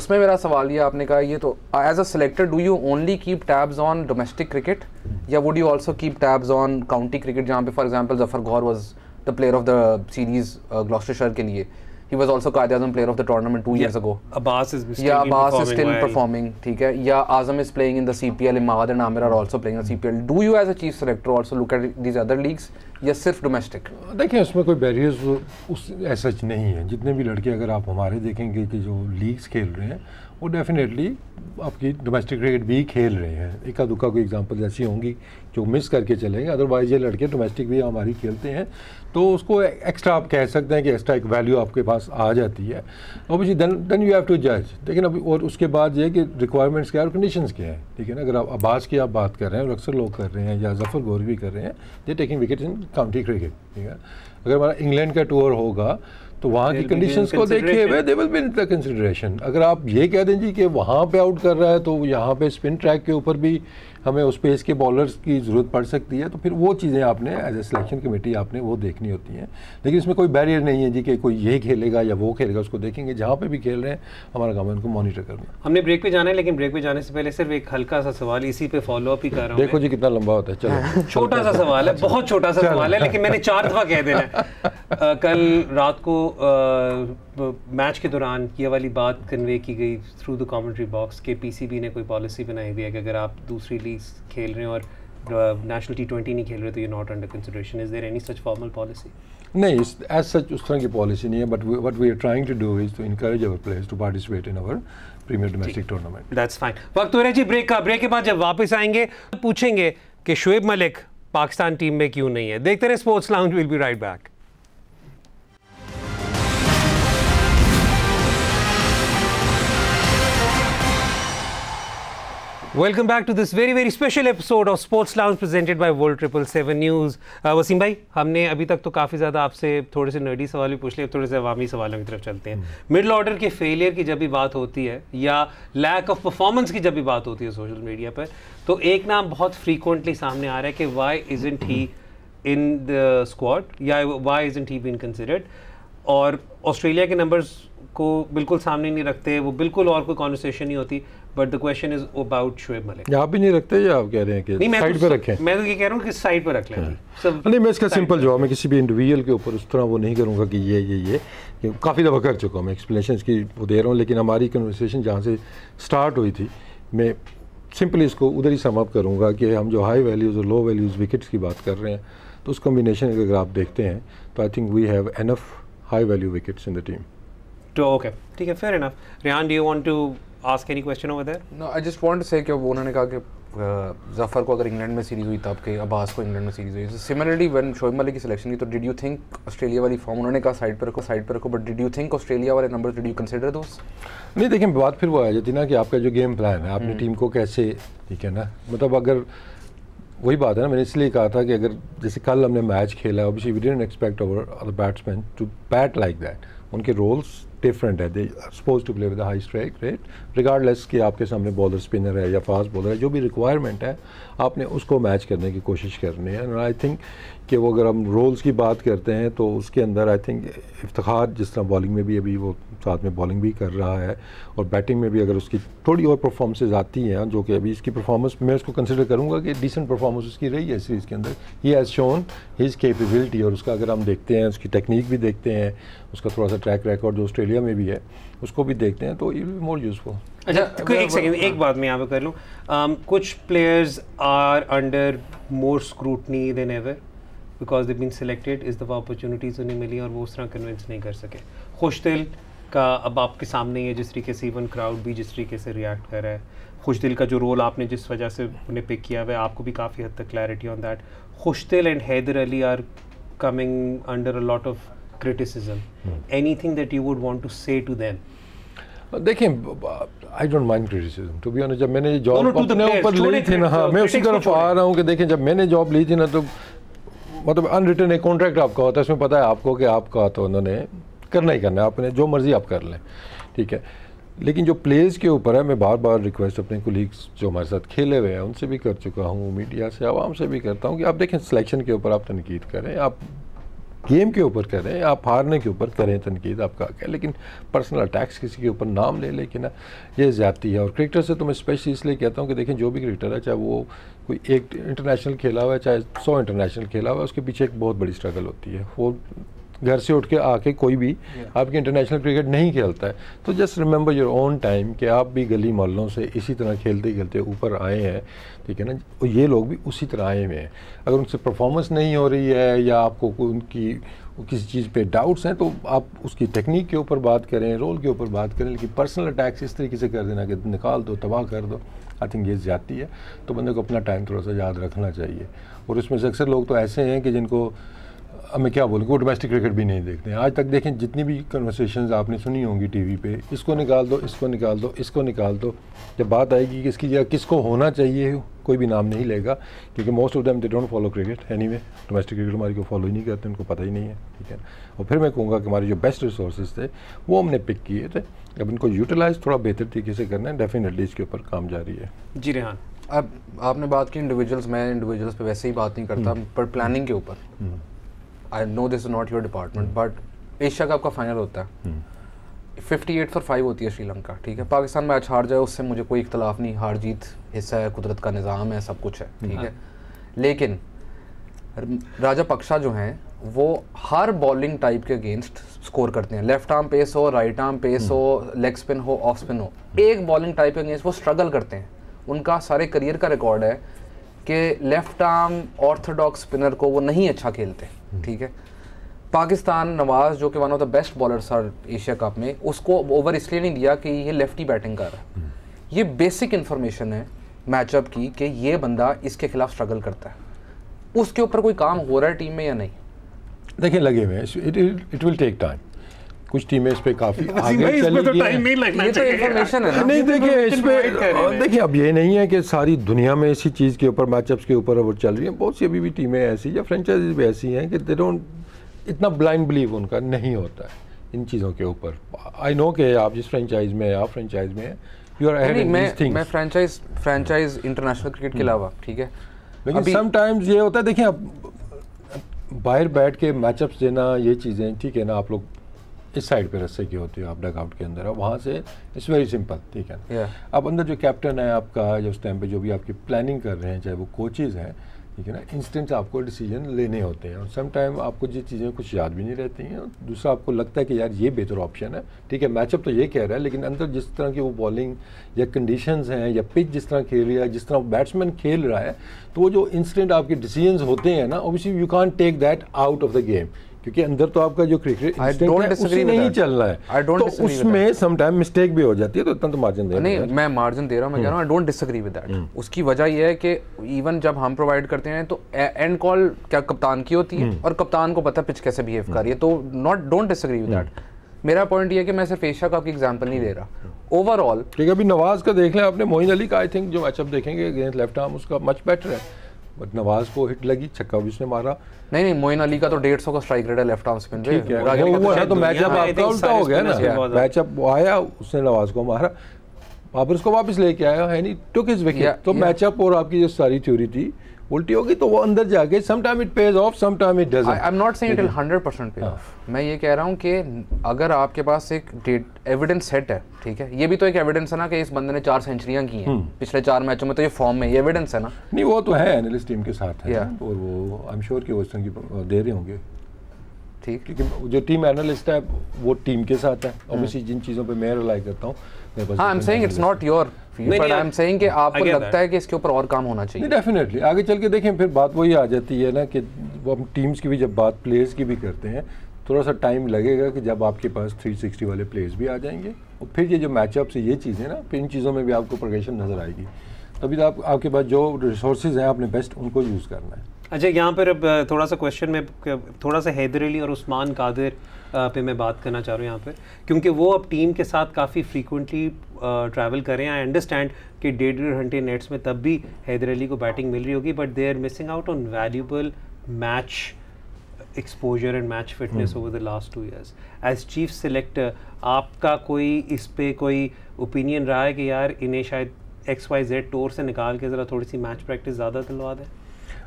उसमें मेरा सवाल ये आपने कहा ये तो as a selector do you only keep tabs on domestic cricket या would you also keep tabs on county cricket जहाँ पे for example Zafar Gohar was the player of the series Gloucestershire के लिए he was also Quaid e Azam player of the tournament 2 years ago Abbas is still या Abbas is still performing ठीक है या Azam is playing in the CPL Imad and Aamir are also playing in CPL do you as a chief selector also look at these other leagues या सिर्फ domestic देखिए उसमें कोई barriers उस ऐसा नहीं है जितने भी लड़के अगर आप हमारे देखेंगे कि जो लीग्स खेल रहे हैं वो डेफिनेटली आपकी डोमेस्टिक क्रिकेट भी खेल रहे हैं इक्का दुक्का कोई एग्जांपल ऐसी होंगी जो मिस करके चलेंगे अदरवाइज ये लड़के डोमेस्टिक भी हमारी खेलते हैं तो उसको एक्स्ट्रा आप कह सकते हैं कि एक्स्ट्रा एक वैल्यू आपके पास आ जाती है obviously then then you have to जज लेकिन अब और उसके बाद ये कि रिक्वायरमेंट्स क्या है और कंडीशन क्या है ठीक है ना अगर आप आबाज की आप बात कर रहे हैं और अक्सर लोग कर रहे हैं या जफर गोर भी कर रहे हैं they taking wicket in county cricket ठीक है अगर हमारा इंग्लैंड का टूर होगा तो वहाँ की कंडीशंस को देखिए हुए they will be in consideration अगर आप ये कह दें जी कि वहाँ पे आउट कर रहा है तो यहाँ पे स्पिन ट्रैक के ऊपर भी हमें उस पेस के बॉलर्स की ज़रूरत पड़ सकती है तो फिर वो चीज़ें आपने एज ए सिलेक्शन कमेटी आपने वो देखनी होती हैं लेकिन इसमें कोई बैरियर नहीं है जी कि कोई यही खेलेगा या वो खेलेगा उसको देखेंगे जहाँ पर भी खेल रहे हैं हमारा गाँव को उनको मॉनिटर करना हमने ब्रेक पर जाना है लेकिन ब्रेक पर जाने से पहले सिर्फ एक हल्का सा सवाल इसी पे फॉलोअप ही कर रहा है देखो जी कितना लंबा होता है चलो हाँ। छोटा सा सवाल है अच्छा। बहुत छोटा सा सवाल है लेकिन मैंने चार दफ़ा कह देना कल रात को मैच के दौरान ये वाली बात कन्वे की गई थ्रू द कमेंट्री बॉक्स के पीसीबी ने कोई पॉलिसी बनाई हुई है कि अगर आप दूसरी लीग लीग्स खेल रहे हैं और नेशनल टी ट्वेंटी नहीं खेल रहे तो ये not under consideration is there any such formal policy नहीं एज सच उस तरह की पॉलिसी नहीं है but what we are trying to do is to encourage our players to participate in our premier domestic tournament that's fine वक्त हो रहा जी break का ब्रेक के बाद जब वापस आएंगे पूछेंगे कि शुएब मलिक पाकिस्तान टीम में क्यों नहीं है देखते रहे sports lounge will be right back welcome back to this very very special episode of sports lounge presented by world triple seven news Wasim भाई हमने अभी तक तो काफ़ी ज़्यादा आपसे थोड़े से नर्डी सवाल भी पूछ लिए थोड़े से अवामी सवालों की तरफ चलते हैं hmm. हम्म। ऑर्डर के फेलियर की जब भी बात होती है या लैक ऑफ परफॉर्मेंस की जब भी बात होती है सोशल मीडिया पर तो एक नाम बहुत फ्रीकुंटली सामने आ रहा है कि why isn't he in the squad या why isn't he been considered और ऑस्ट्रेलिया के नंबर्स को बिल्कुल सामने नहीं रखते वो बिल्कुल और कोई कॉन्वर्सेशन नहीं होती but the question is about Shoaib Malik आप भी नहीं रखते या आप कह रहे हैं कि साइड तो पे रखें मैं तो ये कह रहा हूँ कि साइड पे रख लें हाँ। नहीं मैं इसका सिंपल जवाब मैं किसी भी इंडिविजुअल के ऊपर उस तरह वो नहीं करूँगा कि ये ये ये काफ़ी दफ़ा कर चुका हूँ मैं एक्सप्लेनेशन की वो दे रहा हूँ लेकिन हमारी कन्वर्सेशन जहाँ से स्टार्ट हुई थी मैं सिंपली इसको उधर ही समाप्त करूँगा कि हम जो हाई वैल्यूज़ और लो वैल्यूज़ विकेट्स की बात कर रहे हैं तो उस कम्बिनेशन अगर आप देखते हैं तो I think we have enough high value wickets in the team तो ओके ठीक है fair enough Rayan do you want to ask any question over there? No, I just want to say कि उन्होंने कहा कि जफर को अगर इंग्लैंड में सीरीज हुई तब के अब्बास को इंग्लैंड में सीरीज हुई सिमिलरली व्हेन शोएब मलिक की सिलेक्शन की तो डिड यू थिंक ऑस्ट्रेलिया वाली फॉर्म उन्होंने कहा साइड पर रखो साइड पर रखो but did you think Australia वाले number did you consider those नहीं देखें बात फिर वो आ जाती ना कि आपका जो गेम प्लान है आपने टीम हम्म। को कैसे ठीक है ना मतलब अगर वही बात है ना मैंने इसलिए कहा था कि अगर जैसे कल हमने मैच खेला obviously we didn't expect our batsman to bat like that उनके रोल्स डिफरेंट है they suppose to play with high strike rate regardless कि आपके सामने बॉलर स्पिनर है या फास्ट बॉलर है जो भी रिक्वायरमेंट है आपने उसको मैच करने की कोशिश करनी है एंड आई थिंक कि वो अगर हम रोल्स की बात करते हैं तो उसके अंदर आई थिंक इफ्तार जिस तरह बॉलिंग में भी अभी वो साथ में बॉलिंग भी कर रहा है और बैटिंग में भी अगर उसकी थोड़ी और परफॉर्मेंसेज आती हैं जो कि अभी इसकी परफॉर्मेंस मैं उसको कंसिडर करूँगा कि डिसेंट परफॉर्मेंस उसकी रही है सीरीज़ के अंदर ही हैज़ शोन हिज केपेबिलिटी और उसका अगर हम देखते हैं उसकी टेक्निक भी देखते हैं उसका थोड़ा सा ट्रैक रिकॉर्ड जो ऑस्ट्रेलिया में भी है उसको भी देखते हैं तो इट भी मोर यूज़फुल अच्छा कोई एक सेकंड एक बात मैं यहाँ पे कर लूँ um, कुछ players are under more scrutiny than ever because they been selected इस दफ़ा अपॉर्चुनिटीज़ उन्हें मिली और वो उस तरह कन्विंस नहीं कर सके खुश दिल का अब आपके सामने ही है जिस तरीके से इवन क्राउड भी जिस तरीके से रिएक्ट कर रहा है खुश दिल का जो रोल आपने जिस वजह से उन्हें पिक किया हुआ है आपको भी काफ़ी हद तक clarity on that Khushdil and Haider Ali are coming under a lot of criticism anything that you would want to say to them देखें I don't mind criticism to be honest जब मैंने जॉब अपने ऊपर ली थी ना हाँ मैं उसी तरफ आ रहा हूँ कि देखें जब मैंने जॉब ली थी ना तो मतलब अनरिटन एक कॉन्ट्रैक्ट आपका होता है इसमें पता है आपको कि आपका तो उन्होंने करना ही करना है आपने जो मर्ज़ी आप कर लें ठीक है लेकिन जो प्लेज के ऊपर है मैं बार बार रिक्वेस्ट अपने कोलीग्स जो हमारे साथ खेले हुए हैं उनसे भी कर चुका हूँ मीडिया से आवाम से भी करता हूँ कि आप देखें सिलेक्शन के ऊपर आप तनकीद करें आप गेम के ऊपर करें आप हारने के ऊपर करें तनकीद आपका क्या लेकिन पर्सनल अटैक्स किसी के ऊपर नाम ले लेकिन ना ये ज़्यादा है और क्रिकेटर से तो मैं स्पेशली इसलिए कहता हूँ कि देखें जो भी क्रिकेटर है चाहे वो कोई एक इंटरनेशनल खेला हुआ है चाहे सौ इंटरनेशनल खेला हुआ है उसके पीछे एक बहुत बड़ी स्ट्रगल होती है वो घर से उठ के आके कोई भी yeah. इंटरनेशनल क्रिकेट नहीं खेलता है तो just remember your own time कि आप भी गली मोहल्लों से इसी तरह खेलते खेलते ऊपर आए हैं ठीक है ना और ये लोग भी उसी तरह आए हुए हैं अगर उनसे परफॉर्मेंस नहीं हो रही है या आपको उनकी किसी चीज़ पे डाउट्स हैं तो आप उसकी टेक्निक के ऊपर बात करें रोल के ऊपर बात करें लेकिन पर्सनल अटैक्स इस तरीके से कर देना कि निकाल दो तबाह कर दो आई थिंक ये जाती है तो बंदे को अपना टाइम थोड़ा सा याद रखना चाहिए और उसमें से अक्सर लोग तो ऐसे हैं कि जिनको हमें मैं क्या बोलूँ वो डोमेस्टिक क्रिकेट भी नहीं देखते हैं आज तक देखें जितनी भी कन्वर्सेशन आपने सुनी होंगी वी पे इसको निकाल दो इसको निकाल दो इसको निकाल दो जब बात आएगी कि इसकी जगह किसको होना चाहिए कोई भी नाम नहीं लेगा क्योंकि most of them they don't follow cricket anyway domestic cricket हमारी को फॉलो ही नहीं करते उनको पता ही नहीं है ठीक है और फिर मैं कहूँगा कि हमारे जो बेस्ट रिसोर्स थे वो हमने पिक किए थे अब इनको यूटिलाइज थोड़ा बेहतर तरीके से करना है डेफिनेटली इसके ऊपर काम जारी है जी रेहान अब आपने बात की इंडिविजुअल्स मैं इंडिविजुअल्स पर वैसे ही बात नहीं करता हम्म। पर प्लानिंग के ऊपर I know this is not your department but Asia cup का फाइनल होता है hmm. Fifty eight for five होती है श्रीलंका ठीक है पाकिस्तान मैच हार जाए उससे मुझे कोई इख्तलाफ नहीं हार जीत हिस्सा है कुदरत का निज़ाम है सब कुछ है ठीक है हाँ। लेकिन राजा पक्षा जो हैं वो हर बॉलिंग टाइप के अगेंस्ट स्कोर करते हैं लेफ्ट आर्म पेस हो राइट आर्म पेस हो लेग हम्म। स्पिन हो ऑफ स्पिन हो एक बॉलिंग टाइप के अगेंस्ट वो स्ट्रगल करते हैं उनका सारे करियर का रिकॉर्ड है कि लेफ्ट आर्म ऑर्थोडॉक्स स्पिनर को वो नहीं अच्छा खेलते हम्म। ठीक है पाकिस्तान नवाज जो कि one of the best bowler है एशिया कप में उसको ओवर इसलिए नहीं दिया कि ये लेफ्टी बैटिंग कर रहा है हम्म। ये बेसिक इन्फॉर्मेशन है मैचअप की कि ये बंदा इसके खिलाफ स्ट्रगल करता है उसके ऊपर कोई काम हो रहा है टीम में या नहीं देखिए लगे हुए इट विल टेक टाइम कुछ टीमें इस पर काफी आगे चली तो नहीं तो है नहीं देखिए इस पर देखिए अब ये नहीं है कि सारी दुनिया में इसी चीज़ के ऊपर मैचअप्स के ऊपर अब चल रही है बहुत सी अभी भी टीमें ऐसी या फ्रेंचाइजीज भी ऐसी हैं कि दे डोंट इतना ब्लाइंड बिलीव उनका नहीं होता है इन चीज़ों के ऊपर आई नो कि आप जिस फ्रेंचाइज में आप फ्रेंचाइज में यू आर अहेड मैं फ्रेंचाइज फ्रेंचाइज इंटरनेशनल क्रिकेट के hmm. अलावा ठीक है लेकिन समटाइम्स ये होता है देखिए आप बाहर बैठ के मैचअप्स देना ये चीज़ें ठीक है ना आप लोग इस साइड पे रस्से की होती हो आप डगआउट के अंदर और वहाँ से इट्स वेरी सिंपल ठीक है yeah. अब अंदर जो कैप्टन है आपका या उस टाइम पे जो भी आपकी प्लानिंग कर रहे हैं चाहे वो कोचेज़ हैं ठीक है ना इंस्टेंट आपको डिसीजन लेने होते हैं और सम टाइम आपको ये चीज़ें कुछ याद भी नहीं रहती हैं दूसरा आपको लगता है कि यार ये बेहतर ऑप्शन है ठीक है मैचअप तो ये कह रहा है लेकिन अंदर जिस तरह की वो बॉलिंग या कंडीशंस हैं या पिच जिस तरह खेल रही है जिस तरह बैट्समैन खेल रहा है तो वो जो इंस्टेंट आपके डिसीजन होते हैं ना obviously you can't take that out of the game क्योंकि अंदर तो आपका जो क्रिकेट नहीं चल रहा है आई डोंट तो उसमें समटाइम मिस्टेक भी हो जाती है तो इतना तो मार्जिन दे नहीं मैं मार्जिन दे रहा हूँ मैं कह रहा हूँ I don't disagree with that उसकी वजह यह है कि इवन जब हम प्रोवाइड करते हैं तो एंड कॉल क्या कप्तान की होती है हम्म। और कप्तान को पता पिच कैसे बिहेव कर रही है तो not don't disagree with that मेरा पॉइंट ये कि मैं सिर्फ एशिया कप की एग्जांपल नहीं दे रहा ओवरऑल ठीक है अभी नवाज का देख लें आपने मोइन अली का आई थिंक जो मैचअप देखेंगे लेफ्ट आर्म उसका मच बेटर है बट नवाज को हिट लगी छक्का भी उसने मारा नहीं नहीं मोइन अली का तो डेढ़ सौ का स्ट्राइक रेट है लेफ्ट आर्म स्पिन ठीक है वो तो हुआ तो मैचअप आपका उल्टा हो गया ना मैचअप आया उसने नवाज को मारा बाबर उसको वापस लेके आया है नहीं टुक हिज विकेट तो मैचअप और आपकी जो सारी थ्योरी थी उल्टी होगी तो वो अंदर जाके sometime it pays off sometime it does I am not saying it will 100% pay of मैं ये कह रहा हूँ कि अगर आपके पास एक एविडेंस सेट है ठीक है ये भी तो एक एविडेंस है ना कि इस बंदे ने चार सेंचुरियां की हैं हम्म। पिछले चार मैचों में तो ये फॉर्म में ये एविडेंस है ना नहीं वो तो है एनालिस्ट टीम के साथ है और वो आई एम श्योर कि वो इस तरह की दे रहे होंगे ठीक क्योंकि जो टीम एनालिस्ट है वो टीम के साथ है ऑब्वियसली जिन चीज़ों पे मैं रिलाई करता हूँ हाँ I am saying it's not your but I am saying कि आपको लगता है कि इसके ऊपर और काम होना चाहिए डेफिनेटली आगे चल के देखें फिर बात वही आ जाती है ना कि वो हम टीम्स की भी जब बात प्लेयर्स की भी करते हैं थोड़ा सा टाइम लगेगा कि जब आपके पास 360 वाले प्लेयर्स भी आ जाएंगे और फिर ये जो मैचअप से ये चीज़ें ना फिर इन चीज़ों में भी आपको प्रोग्रेशन नज़र आएगी तभी तो आप, आपके पास जो रिसोर्सेज हैं आपने बेस्ट उनको यूज़ करना है अच्छा यहाँ पर अब थोड़ा सा क्वेश्चन में थोड़ा सा हैदर अली और उस्मान कादिर पे मैं बात करना चाह रहा हूँ यहाँ पर क्योंकि वो अब टीम के साथ काफ़ी फ्रीकुंटली ट्रैवल करें आई अंडरस्टैंड कि डेढ़ डेढ़ घंटे नेट्स में तब भी हैदर अली को बैटिंग मिल रही होगी but they are missing out on valuable match exposure and match fitness over the last two years as chief selector आपका कोई इस पर कोई ओपिनियन रहा है कि यार इन्हें शायद एक्स वाई जेड टोर से निकाल के ज़रा थोड़ी सी मैच प्रैक्टिस ज़्यादा दिलवा दें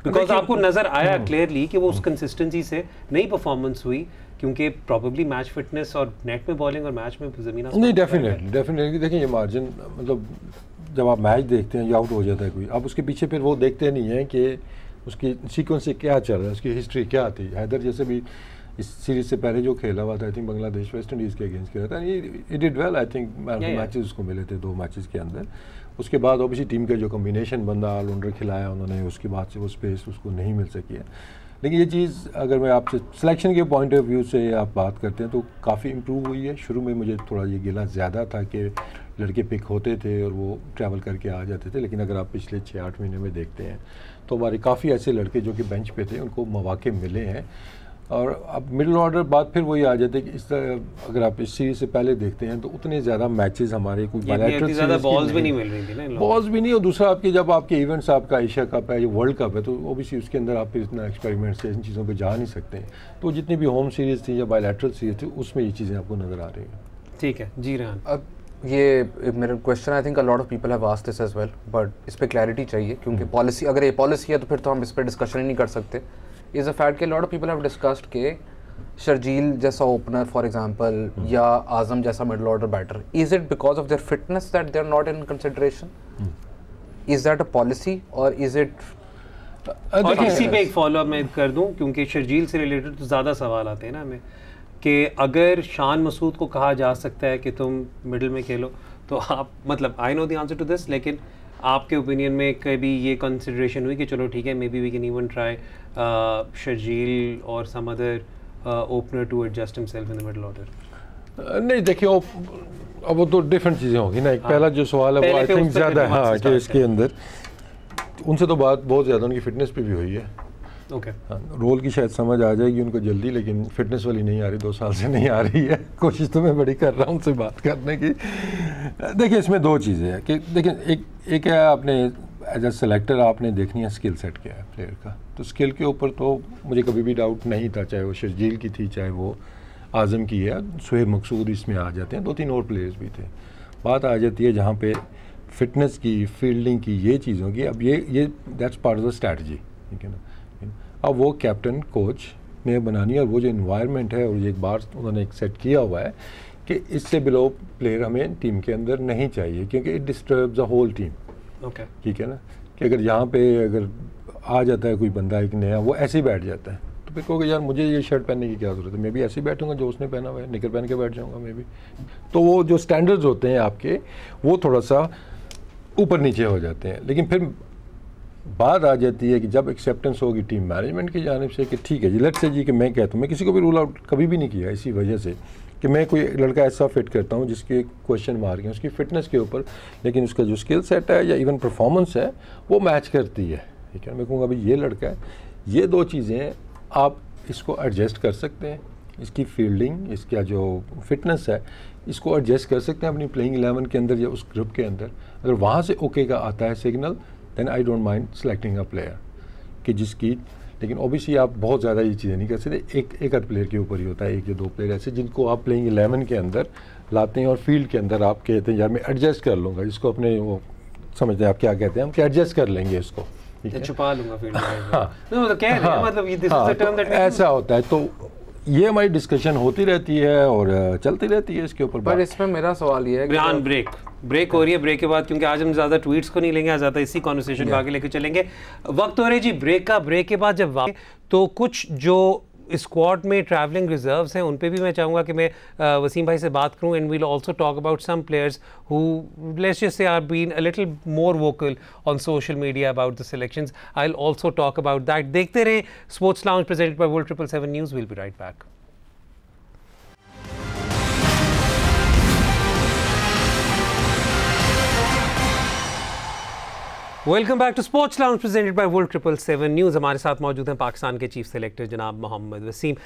बिकॉज आपको नजर आया क्लियरली हम्म। कि वो उस कंसिस्टेंसी से नई परफॉर्मेंस हुई क्योंकि प्रॉबेबली मैच फिटनेस और नेट में बॉलिंग और मैच में जमीन नहीं डेफिनेटली डेफिनेटली देखिए ये मार्जिन मतलब जब आप मैच देखते हैं जो आउट हो जाता है कोई आप उसके पीछे फिर वो देखते नहीं हैं कि उसकी सीक्वेंस से क्या चल रहा है उसकी हिस्ट्री क्या आती हैदर जैसे भी इस सीरीज से पहले जो खेला हुआ था I think Bangladesh West Indies के अगेंस्ट खेला था it it well I think matches उसको मिले थे दो मैचेस के अंदर उसके बाद ऑब्वियसली टीम का जो कम्बिनेशन बंदा ऑलराउंडर खिलाया उन्होंने उसके बाद से वो स्पेस उसको नहीं मिल सकी है लेकिन ये चीज़ अगर मैं आपसे सिलेक्शन के पॉइंट ऑफ व्यू से आप बात करते हैं तो काफ़ी इम्प्रूव हुई है शुरू में मुझे थोड़ा ये गिला ज़्यादा था कि लड़के पिक होते थे और वो ट्रैवल करके आ जाते थे लेकिन अगर आप पिछले छः आठ महीने में देखते हैं तो हमारे काफ़ी ऐसे लड़के जो कि बेंच पे थे उनको मौाक़े मिले हैं और अब मिडिल ऑर्डर बाद फिर वही आ जाती है कि इस तरह अगर आप इस सीरीज से पहले देखते हैं तो उतने ज़्यादा मैचेस हमारे कोई बॉल्स भी नहीं मिल रही थी ना बॉल्स भी नहीं और दूसरा आपके जब आपके इवेंट्स आपका एशिया कप है या वर्ल्ड कप है तो ओबियसली उसके अंदर आप फिर इतना एक्सपेरिमेंट से इन चीज़ों पर जा नहीं सकते तो जितनी भी होम सीरीज़ थी या बायोलेट्रल सीरीज थी उसमें ये चीज़ें आपको नज़र आ रही हैं ठीक है जी रहा अब ये मेरा question I think a lot of people have asked this as well but इस पर क्लैरिटी चाहिए क्योंकि पॉलिसी हम्म। अगर ये पॉलिसी है तो फिर तो हम इस पर डिस्कशन ही नहीं कर सकते इज़ अ फैक्ट के lot of people have discussed के शर्जील जैसा ओपनर फॉर एग्जांपल या आजम जैसा middle order batter is it because of their fitness that they are not in consideration is that a policy और is it और इसी पे एक फॉलो अप मैं कर दूं क्योंकि शर्जील से रिलेटेड तो ज़्यादा सवाल आते हैं ना हमें कि अगर शान मसूद को कहा जा सकता है कि तुम मिडिल में खेलो तो आप मतलब I know the answer to this लेकिन आपके ओपिनियन में कभी ये कंसिड्रेशन हुई कि चलो ठीक है maybe we can even try Sharjeel और some other opener to adjust himself in the middle order नहीं देखिए अब वो तो डिफरेंट चीज़ें होंगी ना एक हाँ, पहला जो सवाल है वो आई थिंक ज़्यादा है हाँ कि इसके अंदर उनसे तो बात बहुत ज़्यादा उनकी फिटनेस पे भी हुई है ओके हाँ रोल की शायद समझ आ जाएगी उनको जल्दी लेकिन फिटनेस वाली नहीं आ रही दो साल से नहीं आ रही है कोशिश तो मैं बड़ी कर रहा हूँ उनसे बात करने की देखिए इसमें दो चीज़ें हैं कि देखिए एक एक है आपने एज अ सेलेक्टर आपने देखनी है स्किल सेट क्या है प्लेयर का तो स्किल के ऊपर तो मुझे कभी भी डाउट नहीं था चाहे वो शर्जील की थी चाहे वो आज़म की है सुहेब मकसूद इसमें आ जाते हैं दो तीन और प्लेयर्स भी थे बात आ जाती है जहाँ पे फिटनेस की फील्डिंग की ये चीज़ों की अब ये ये that's part of the strategy ठीक है ना अब वो कैप्टन कोच ने बनानी है और वो जो इन्वायरमेंट है और ये एक बार उन्होंने एक सेट किया हुआ है कि इससे बिलो प्लेयर हमें टीम के अंदर नहीं चाहिए क्योंकि it disturb the whole team okay ठीक है ना कि अगर यहाँ पे अगर आ जाता है कोई बंदा एक नया वो ऐसे ही बैठ जाता है तो फिर कहोगे यार मुझे ये शर्ट पहनने की क्या ज़रूरत है मैं भी ऐसे ही बैठूंगा जो उसने पहना हुआ है निकर पहन के बैठ जाऊँगा मैं भी तो वो जो स्टैंडर्ड्स होते हैं आपके वो थोड़ा सा ऊपर नीचे हो जाते हैं लेकिन फिर बात आ जाती है कि जब एक्सेप्टेंस होगी टीम मैनेजमेंट की जानब से कि ठीक है जी लट से जी कि मैं कहता हूँ मैं किसी को भी रूल आउट कभी भी नहीं किया इसी वजह से कि मैं कोई लड़का ऐसा फिट करता हूँ जिसके क्वेश्चन मार्क हैं उसकी फिटनेस के ऊपर लेकिन उसका जो स्किल सेट है या इवन परफॉर्मेंस है वो मैच करती है ठीक है मैं कहूँगा भाई ये लड़का है ये दो चीज़ें आप इसको एडजस्ट कर सकते हैं इसकी फील्डिंग इसका जो फिटनेस है इसको एडजस्ट कर सकते हैं अपनी प्लेइंग एलेवन के अंदर या उस ग्रुप के अंदर अगर वहाँ से ओके का आता है signal then I don't mind selecting a player कि जिसकी लेकिन ओबियसली आप बहुत ज़्यादा ये चीज़ें नहीं कर सकते एक एक आध प्लेयर के ऊपर ही होता है एक या दो प्लेयर ऐसे जिनको आप प्लेइंग इलेवन के अंदर लाते हैं और फील्ड के अंदर आप कहते हैं यार मैं एडजस्ट कर लूँगा जिसको अपने वो समझते हैं आप क्या कहते हैं हम एडजस्ट कर लेंगे इसको छुपा लूंगा फील्ड हाँ। हाँ, मतलब, हाँ, मतलब तो ऐसा होता है तो ये हमारी डिस्कशन होती रहती है और चलती रहती है इसके ऊपर पर इसमें मेरा सवाल ये है ब्रांड ब्रेक ब्रेक हो रही है ब्रेक के बाद क्योंकि आज हम ज़्यादा ट्वीट्स को नहीं लेंगे आज ज़्यादा इसी कॉन्वर्सेशन को आगे लेके चलेंगे वक्त हो रहे जी ब्रेक का ब्रेक के बाद जब तो कुछ जो स्क्वाड में ट्रैवलिंग रिजर्व्स हैं उन पे भी मैं चाहूँगा कि मैं uh, वसीम भाई से बात करूँ and we'll also talk about some players who let's just say are been a little more vocal on social media about the selections I will also talk about that देखते रहें Sports lounge presented by world triple seven News will be right back welcome back to Sports lounge presented by world triple seven News हमारे साथ मौजूद हैं पाकिस्तान के chief selector जनाब मोहम्मद वसीम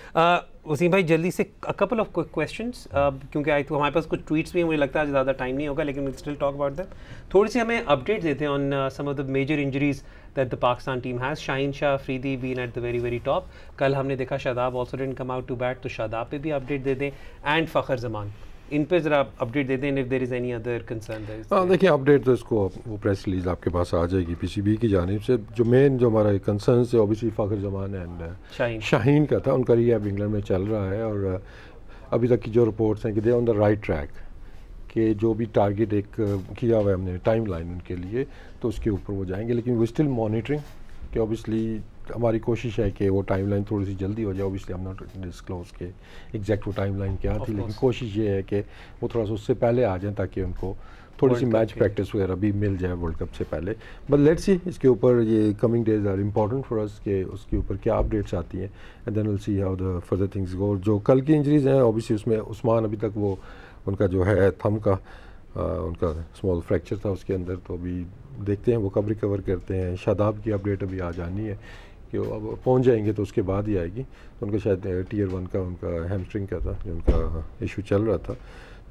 वसीम भाई जल्दी से अ कपल ऑफ क्वेश्चन क्योंकि आई तो हमारे पास कुछ ट्वीट्स भी हैं मुझे लगता है ज़्यादा टाइम नहीं होगा लेकिन स्टिल टॉक अबाउट दैट थोड़ी सी हमें अपडेट देते हैं on some of the major injuries that the Pakistan team has Shaheen Shah Afridi been at the very very top कल हमने देखा Shadab also didn't come out to bat तो शादाब पे भी अपडेट दे दें एंड फ़खर जमान इन पे ज़रा अपडेट देते हैं if there is any other concern हाँ देखिए अपडेट तो इसको वो प्रेस रिलीज आपके पास आ जाएगी पीसीबी की जानिब से जो मेन जो हमारा कंसर्न है ऑब्वियसली फ़खर जमान एंड शाहीन का था उनका ये अब इंग्लैंड में चल रहा है और uh, अभी तक की जो रिपोर्ट्स हैं कि they on the right track के जो भी टारगेट एक uh, किया हुआ है हमने टाइम लाइन उनके लिए तो उसके ऊपर वो जाएंगे लेकिन वी स्टिल मॉनिटरिंग कि ऑब्वियसली हमारी कोशिश है कि वो टाइमलाइन थोड़ी सी जल्दी हो जाए ओबियसली हम नॉट डिस्क्लोज के एग्जैक्ट वो टाइमलाइन क्या थी लेकिन कोशिश ये है कि वो थोड़ा सा उससे पहले आ जाए ताकि उनको थोड़ी सी मैच प्रैक्टिस वगैरह भी मिल जाए वर्ल्ड कप से पहले बट लेट्स सी इसके ऊपर ये coming days are important for us के उसके ऊपर क्या अपडेट्स आती हैं and then we'll see how the further things go जो कल की इंजरीज हैं ऑब्वियसली उसमें उस्मान अभी तक वो उनका जो है थम का आ, उनका स्मॉल फ्रैक्चर था उसके अंदर तो अभी देखते हैं वो कब रिकवर करते हैं शादाब की अपडेट अभी आ जानी है कि वो अब पहुंच जाएंगे तो उसके बाद ही आएगी तो उनका शायद टीयर वन का उनका हैमस्ट्रिंग का था जो उनका इशू हाँ, चल रहा था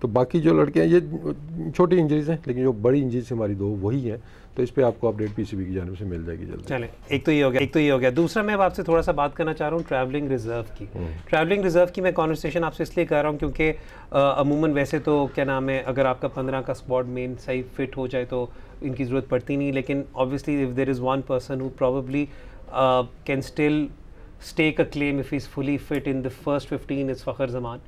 तो बाकी जो लड़के हैं ये छोटी इंजरीज हैं लेकिन जो बड़ी इंजरीज हमारी दो वही हैं तो इस पर आपको अपडेट पीसीबी की जानव से मिल जाएगी जल्दी चले एक तो ये हो गया एक तो ये हो गया दूसरा मैं आपसे थोड़ा सा बात करना चाह रहा हूँ ट्रैवलिंग रिजर्व की ट्रैवलिंग हम्म। रिजर्व की मैं कॉन्वर्सेशन आपसे इसलिए कर रहा हूँ क्योंकि अमूमन वैसे तो क्या नाम है अगर आपका पंद्रह का स्पॉट मेन सही फिट हो जाए तो इनकी ज़रूरत पड़ती नहीं लेकिन obviously if there is one person who probably uh, can still stake a claim if he's fully fit in the first 15 is Fakhar Zaman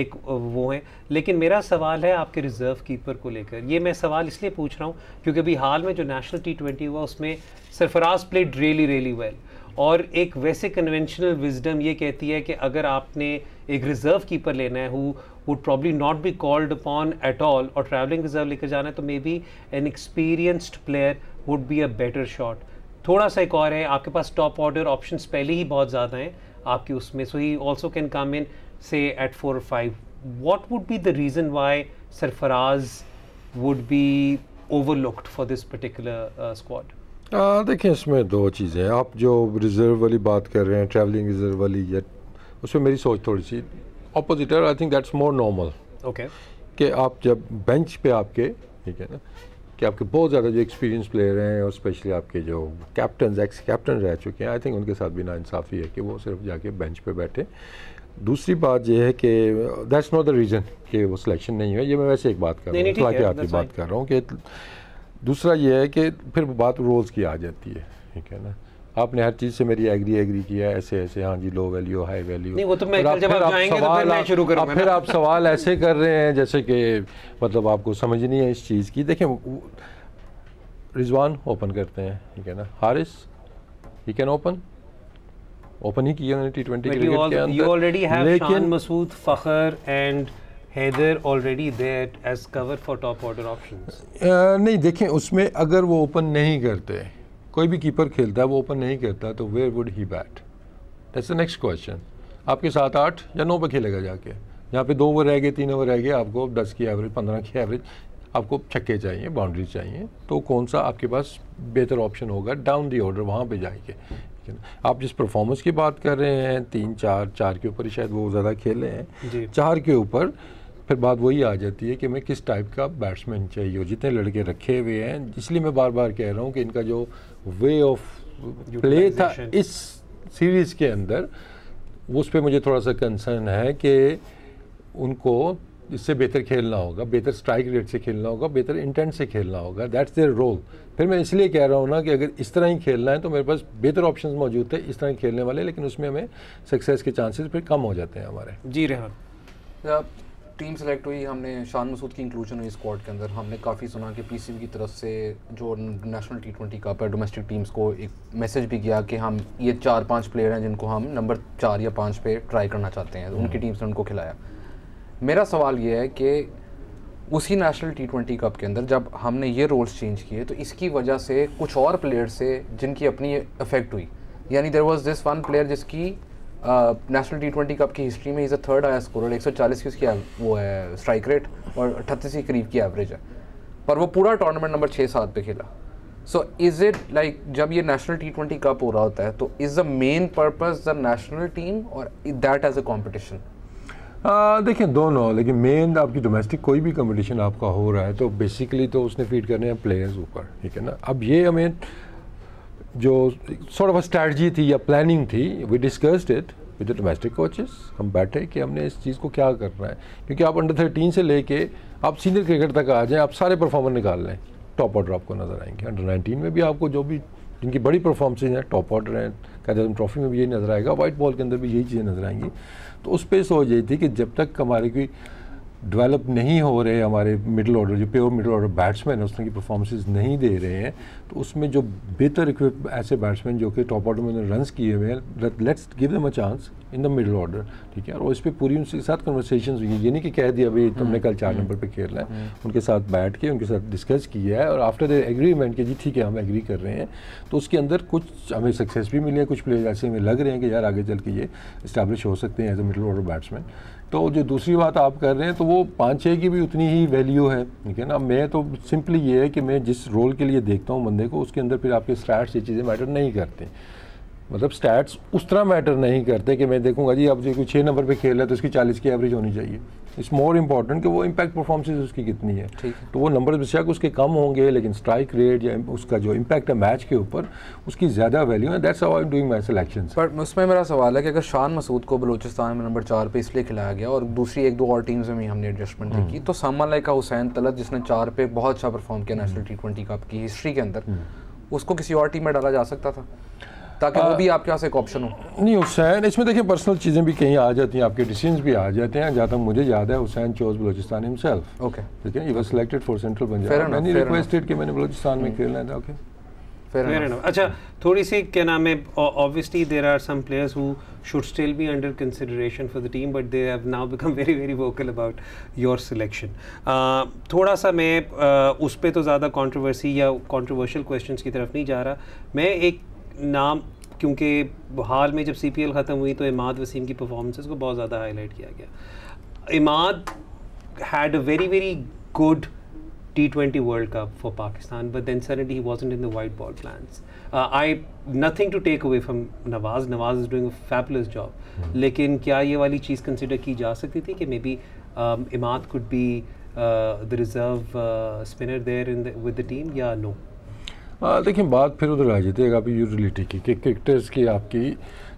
एक uh, वो है लेकिन मेरा सवाल है आपके रिज़र्व कीपर को लेकर ये मैं सवाल इसलिए पूछ रहा हूँ क्योंकि अभी हाल में जो नेशनल टी ट्वेंटी हुआ उसमें Sarfaraz played really really well और एक वैसे कन्वेंशनल विजडम ये कहती है कि अगर आपने एक रिज़र्व कीपर लेना है who would probably not be called upon at all और ट्रैवलिंग रिजर्व लेकर जाना है तो maybe an experienced player would be a better shot थोड़ा सा एक और है आपके पास टॉप ऑर्डर ऑप्शन पहले ही बहुत ज़्यादा हैं आपकी उसमें सो he also can come in say at four five what would be the reason why Sarfaraz would be overlooked for this particular squad? Uh, देखें इसमें दो चीज़ें आप जो रिज़र्व वाली बात कर रहे हैं ट्रैवलिंग रिज़र्व वाली या उसमें मेरी सोच थोड़ी सी अपोजिट है I think that's more normal okay कि आप जब बेंच पे आपके ठीक है ना कि आपके बहुत ज़्यादा जो एक्सपीरियंस प्लेयर हैं और स्पेशली आपके जो कैप्टन एक्स कैप्टन रह चुके हैं आई थिंक उनके साथ भी नाानसाफ़ी है कि वो सिर्फ जाके बेंच पे बैठे दूसरी बात यह है कि दैट्स नॉट द रीज़न कि वो सिलेक्शन नहीं हुआ ये मैं वैसे एक बात कर रहा हूँ आपकी बात कर रहा हूँ कि दूसरा ये है कि फिर बात रोल्स की आ जाती है ठीक है ना आपने हर चीज़ से मेरी एग्री एग्री किया ऐसे ऐसे हाँ जी लो वैल्यू हाई वैल्यू नहीं वो तो मैं जब आप जाएंगे तो फिर मैं शुरू करूंगा फिर आप सवाल ऐसे कर रहे हैं जैसे कि मतलब आपको समझ नहीं है इस चीज़ की देखें रिजवान ओपन करते हैं ठीक है ना Haris he can open open ही किया T twenty Masood Fakhar and Haider already there as cover for top order options नहीं देखें उसमें अगर वो ओपन नहीं करते कोई भी कीपर खेलता है वो ओपन नहीं करता तो where would he bat that's the next question आपके साथ आठ या नौ पर खेलेगा जाके यहाँ पे दो ओवर रह गए तीन ओवर रह गए आपको दस की एवरेज पंद्रह की एवरेज आपको छक्के चाहिए बाउंड्री चाहिए तो कौन सा आपके पास बेहतर ऑप्शन होगा डाउन दी ऑर्डर वहाँ पे जाएंगे आप जिस परफॉर्मेंस की बात कर रहे हैं तीन चार चार के ऊपर शायद वो ज़्यादा खेले हैं चार के ऊपर फिर बात वही आ जाती है कि मैं किस टाइप का बैट्समैन चाहिए जितने लड़के रखे हुए हैं इसलिए मैं बार बार कह रहा हूँ कि इनका जो वे ऑफ प्ले था इस सीरीज़ के अंदर उस पर मुझे थोड़ा सा कंसर्न है कि उनको इससे बेहतर खेलना होगा बेहतर स्ट्राइक रेट से खेलना होगा बेहतर इंटेंट से खेलना होगा दैट्स देयर रोल फिर मैं इसलिए कह रहा हूँ ना कि अगर इस तरह ही खेलना है तो मेरे पास बेहतर ऑप्शन मौजूद थे इस तरह ही खेलने वाले लेकिन उसमें हमें सक्सेस के चांसेस फिर कम हो जाते हैं हमारे जी रेहान टीम सेलेक्ट हुई हमने शान मसूद की इंक्लूजन हुई स्क्वाड के अंदर हमने काफ़ी सुना कि पीसीबी की तरफ से जो नेशनल टी ट्वेंटी कप है डोमेस्टिक टीम्स को एक मैसेज भी किया कि हम ये चार पांच प्लेयर हैं जिनको हम नंबर चार या पाँच पे ट्राई करना चाहते हैं उनकी टीम्स हम्म। ने उनको खिलाया मेरा सवाल ये है कि उसी नेशनल टी ट्वेंटी कप के अंदर जब हमने ये रोल्स चेंज किए तो इसकी वजह से कुछ और प्लेयर से जिनकी अपनी अफेक्ट हुई यानी there was this one player जिसकी नेशनल टी ट्वेंटी कप की हिस्ट्री में इज़ अ थर्ड स्कोर एक सौ चालीस की उसकी वो है स्ट्राइक रेट और अट्ठतीस के करीब की एवरेज है पर वो पूरा टूर्नामेंट नंबर छः सात पे खेला सो इज़ इट लाइक जब ये नेशनल टी ट्वेंटी कप हो रहा होता है तो is the main purpose the national team और दैट एज अ कॉम्पिटिशन देखिए दोनों लेकिन मेन आपकी डोमेस्टिक कोई भी कंपटीशन आपका हो रहा है तो बेसिकली तो उसने फीड करने हैं प्लेयर्स ऊपर ठीक है ना अब ये हमें जो सॉर्ट ऑफ स्ट्रैटी थी या प्लानिंग थी we discussed it with the domestic coaches हम बैठे कि हमने इस चीज़ को क्या करना है क्योंकि आप अंडर थर्टीन से लेके आप सीनियर क्रिकेट तक आ जाएं आप सारे परफॉर्मर निकाल लें टॉप ऑर्डर आपको नज़र आएंगे अंडर नाइनटीन में भी आपको जो भी जिनकी बड़ी परफॉर्मेंसेज हैं टॉप ऑर्डर हैं कैदम ट्रॉफी में भी यही नज़र आएगा वाइट बॉल के अंदर भी यही चीज़ें नज़र आएंगी तो उस पर सोच यही थी कि जब तक हमारी कोई डेवलप नहीं हो रहे हमारे मिडिल ऑर्डर जो प्योर मिडिल ऑर्डर बैट्समैन है उस तरह की परफॉर्मेंसेज नहीं दे रहे हैं तो उसमें जो बेहतर इक्विप ऐसे बैट्समैन जो कि टॉप ऑर्डर में उन्होंने किए हुए हैं let's give them a chance in the middle order ठीक है और इस पर पूरी उनके साथ कन्वर्सेशन हुई है ये नहीं कि कह दिया भाई तुमने हम्म, कल चार नंबर पर खेलना है उनके साथ बैठ के उनके साथ डिस्कस किया है और आफ्टर द एग्रीमेंट कि जी ठीक है हम एग्री कर रहे हैं तो उसके अंदर कुछ हमें सक्सेस भी मिली है कुछ प्लेयर ऐसे हमें लग रहे हैं कि यार आगे चल के ये इस्टेब्लिश हो सकते हैं as a middle order batsman तो जो दूसरी बात आप कर रहे हैं तो वो पाँच छः की भी उतनी ही वैल्यू है ठीक है ना मैं तो सिंपली ये है कि मैं जिस रोल के लिए देखता हूँ बंदे को उसके अंदर फिर आपके स्टार्ट ये चीज़ें मैटर नहीं करती मतलब स्टैट्स उस तरह मैटर नहीं करते कि मैं देखूंगा जी अब जो कोई छः नंबर पे खेल है तो इसकी चालीस की एवरेज होनी चाहिए इट्स मोर इम्पॉर्टेंट कि वो इम्पैक्ट परफॉर्मेंस उसकी कितनी है तो वो नंबर बेशक उसके कम होंगे लेकिन स्ट्राइक रेट या उसका जो इम्पैक्ट है मैच के ऊपर उसकी ज़्यादा वैल्यू है that's I am doing my selection but उसमें मेरा सवाल है कि अगर शान मसूद को बलोचिस्तान में नंबर चार पर इसलिए खिलाया गया और दूसरी एक दो और टीम्स में भी हमने एडजस्टमेंट हम्म। की तो सामा का हुसैन तलत जिसने चार पे बहुत अच्छा परफॉर्म किया नेशनल टी ट्वेंटी कप की हिस्ट्री के अंदर हम्म। उसको किसी और टीम में डाला जा सकता था ताकि वो भी आपके पास एक ऑप्शन हो नहीं हुसैन इसमें देखिए पर्सनल चीज़ें भी कहीं आ जाती हैं आपके डिसीजन भी आ जाते हैं जहाँ तक मुझे याद है Hussain chose Balochistan himself okay ठीक है you were selected for central requested कि मैंने बलोचिस्तान में hmm. खेलना था ओके तो अच्छा थोड़ी सी क्या नाम है obviously there are some players who should still be under consideration for the team but they have now become very very vocal about your selection थोड़ा सा मैं uh, उस पर तो ज़्यादा कॉन्ट्रोवर्सी या कॉन्ट्रोवर्शियल क्वेश्चन की तरफ नहीं जा रहा मैं एक नाम क्योंकि हाल में जब सी पी एल ख़त्म हुई तो इमाद वसीम की परफॉर्मेंसेस को बहुत ज़्यादा हाईलाइट किया गया Imad had a very very good T twenty World Cup for Pakistan but then suddenly he was in the white ball plan I nothing to take away from Nawaz Nawaz is doing fabulous job लेकिन क्या ये वाली चीज़ consider की जा सकती थी कि maybe um, Imad could be the reserve spinner there in with the team या नो देखिए हाँ, बात फिर उधर आ जाती है आपकी यूटिलिटी की कि क्रिकेटर्स की आपकी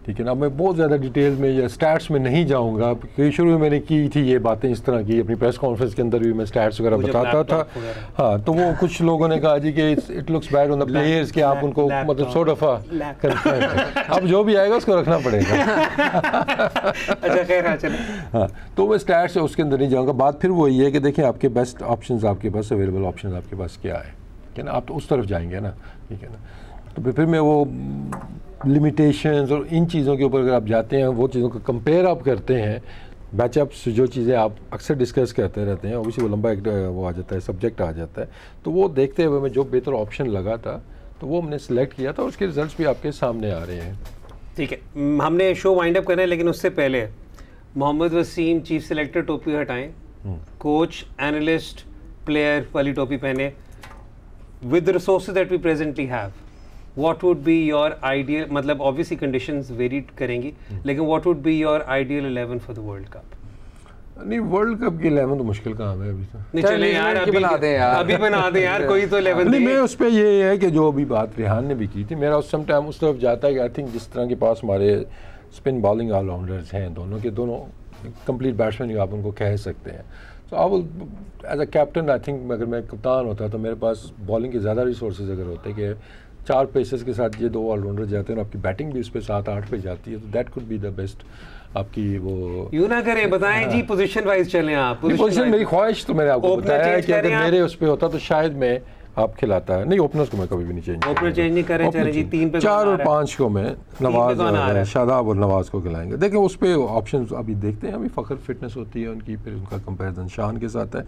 ठीक है ना मैं बहुत ज़्यादा डिटेल में या स्टैट्स में नहीं जाऊँगा क्योंकि शुरू में मैंने की थी ये बातें इस तरह की अपनी प्रेस कॉन्फ्रेंस के अंदर भी मैं स्टैट्स वगैरह बताता था हाँ तो वो कुछ लोगों ने कहा जी कि it looks bad on the players कि आप उनको मतलब सो दफ़ा हाँ, अब जो भी आएगा उसको रखना पड़ेगा अच्छा, हाँ, हाँ तो मैं स्टैट्स उसके अंदर नहीं जाऊँगा बात फिर वही है कि देखिए आपके बेस्ट ऑप्शन आपके पास अवेलेबल ऑप्शन आपके पास क्या है ठीक है ना आप तो उस तरफ जाएंगे ना ठीक है ना तो फिर मैं वो लिमिटेशंस और इन चीज़ों के ऊपर अगर आप जाते हैं वो चीज़ों को कंपेयर आप करते हैं बैचअप जो चीज़ें आप अक्सर डिस्कस करते रहते हैं उसी वो लंबा एक वो आ जाता है सब्जेक्ट आ जाता है तो वो देखते हुए मैं जो बेहतर ऑप्शन लगा था तो वो हमने सेलेक्ट किया था और उसके रिजल्ट्स भी आपके सामने आ रहे हैं ठीक है हमने शो वाइंड अप करना है लेकिन उससे पहले मोहम्मद वसीम चीफ सेलेक्टर टोपी हटाएं कोच एनालिस्ट प्लेयर वाली टोपी पहने with the resources that we presently have what would be your ideal matlab मतलब obviously conditions mm -hmm. lekin what would be your ideal 11 for the World Cup नहीं World Cup की eleven तो मुश्किल काम है अभी तो चले यार अभी बना दें यार अभी बना दें यार कोई तो इलेवन हाँ। नहीं मैं उस पर ये है कि जो अभी बात रिहान ने भी की थी मेरा उस सम टाइम उस तरफ जाता है कि आई थिंक जिस तरह के पास हमारे स्पिन बॉलिंग ऑलराउंडर्स हैं दोनों के दोनों कंप्लीट बैट्समैन आप उनको कह सकते हैं तो I will as a captain I think अगर मैं कप्तान होता तो मेरे पास बॉलिंग के ज़्यादा रिसोर्स अगर होते कि चार पेसर्स के साथ ये दो ऑलराउंडर जाते हैं और आपकी बैटिंग भी उस पर सात आठ पे जाती है तो that could be the best आपकी वो यू ना करें बताएं हाँ। जी पोजीशन वाइज चलें आप पोजीशन मेरी ख्वाहिश तो मैंने आपको बताया कि अगर मेरे उस पर होता तो शायद मैं आप खिलाता है नहीं ओपनर्स को मैं कभी भी नहीं चेंज ओपनर चेंज नहीं कर रहे चाहे जी तीन पे चार और पांच को मैं नवाज शादाब और नवाज को खिलाएंगे देखें उस पर ऑप्शन अभी देखते हैं अभी फ़खर फिटनेस होती है उनकी फिर उनका कंपेरिजन शान के साथ है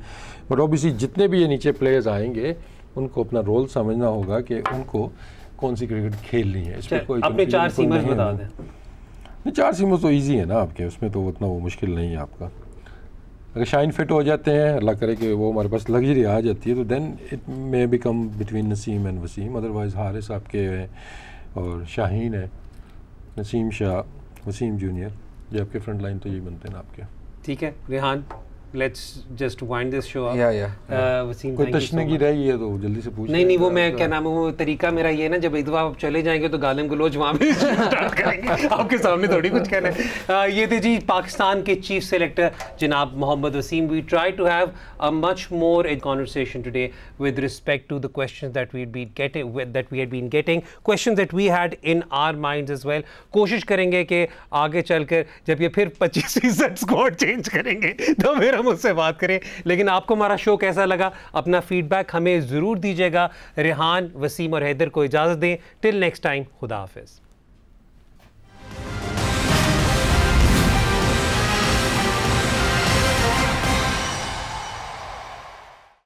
बट ओबीसी जितने भी ये नीचे प्लेयर्स आएंगे उनको अपना रोल समझना होगा कि उनको कौन सी क्रिकेट खेलनी है इस पर अच्छा, कोई चार सीमर्स तो बता दें चार सीमर्स तो ईजी है ना आपके उसमें तो उतना वो मुश्किल नहीं है आपका अगर शाइन फिट हो जाते हैं अल्लाह करे कि वो हमारे पास लग्जरी आ जाती है तो then it may become between Naseem and Wasim otherwise Haris आपके हैं और शाहीन है नसीम शाह वसीम जूनियर ये आपके फ्रंट लाइन तो यही बनते हैं आपके ठीक है Rehan let's just wind this show up या या वसीम कोई प्रश्न तशनगी रही है तो जल्दी से पूछ नहीं नहीं वो मैं क्या नाम है वो तरीका मेरा ये है ना जब इधवा आप चले जाएंगे तो गालिम गलोज वहां भी स्टार्ट करेंगे आपके सामने थोड़ी कुछ कहना है uh, ये थे जी पाकिस्तान के चीफ सेलेक्टर जनाब Mohammad Wasim we try to have a much more in conversation today with respect to the question that we be getting that we had been getting question that we had in our mind as well कोशिश करेंगे कि आगे चलकर जब ये फिर पच्चीस squad change करेंगे तो मेरा हम उससे बात करें लेकिन आपको हमारा शो कैसा लगा अपना फीडबैक हमें ज़रूर दीजिएगा रेहान वसीम और हैदर को इजाज़त दें टिल नेक्स्ट टाइम खुदा हाफिज़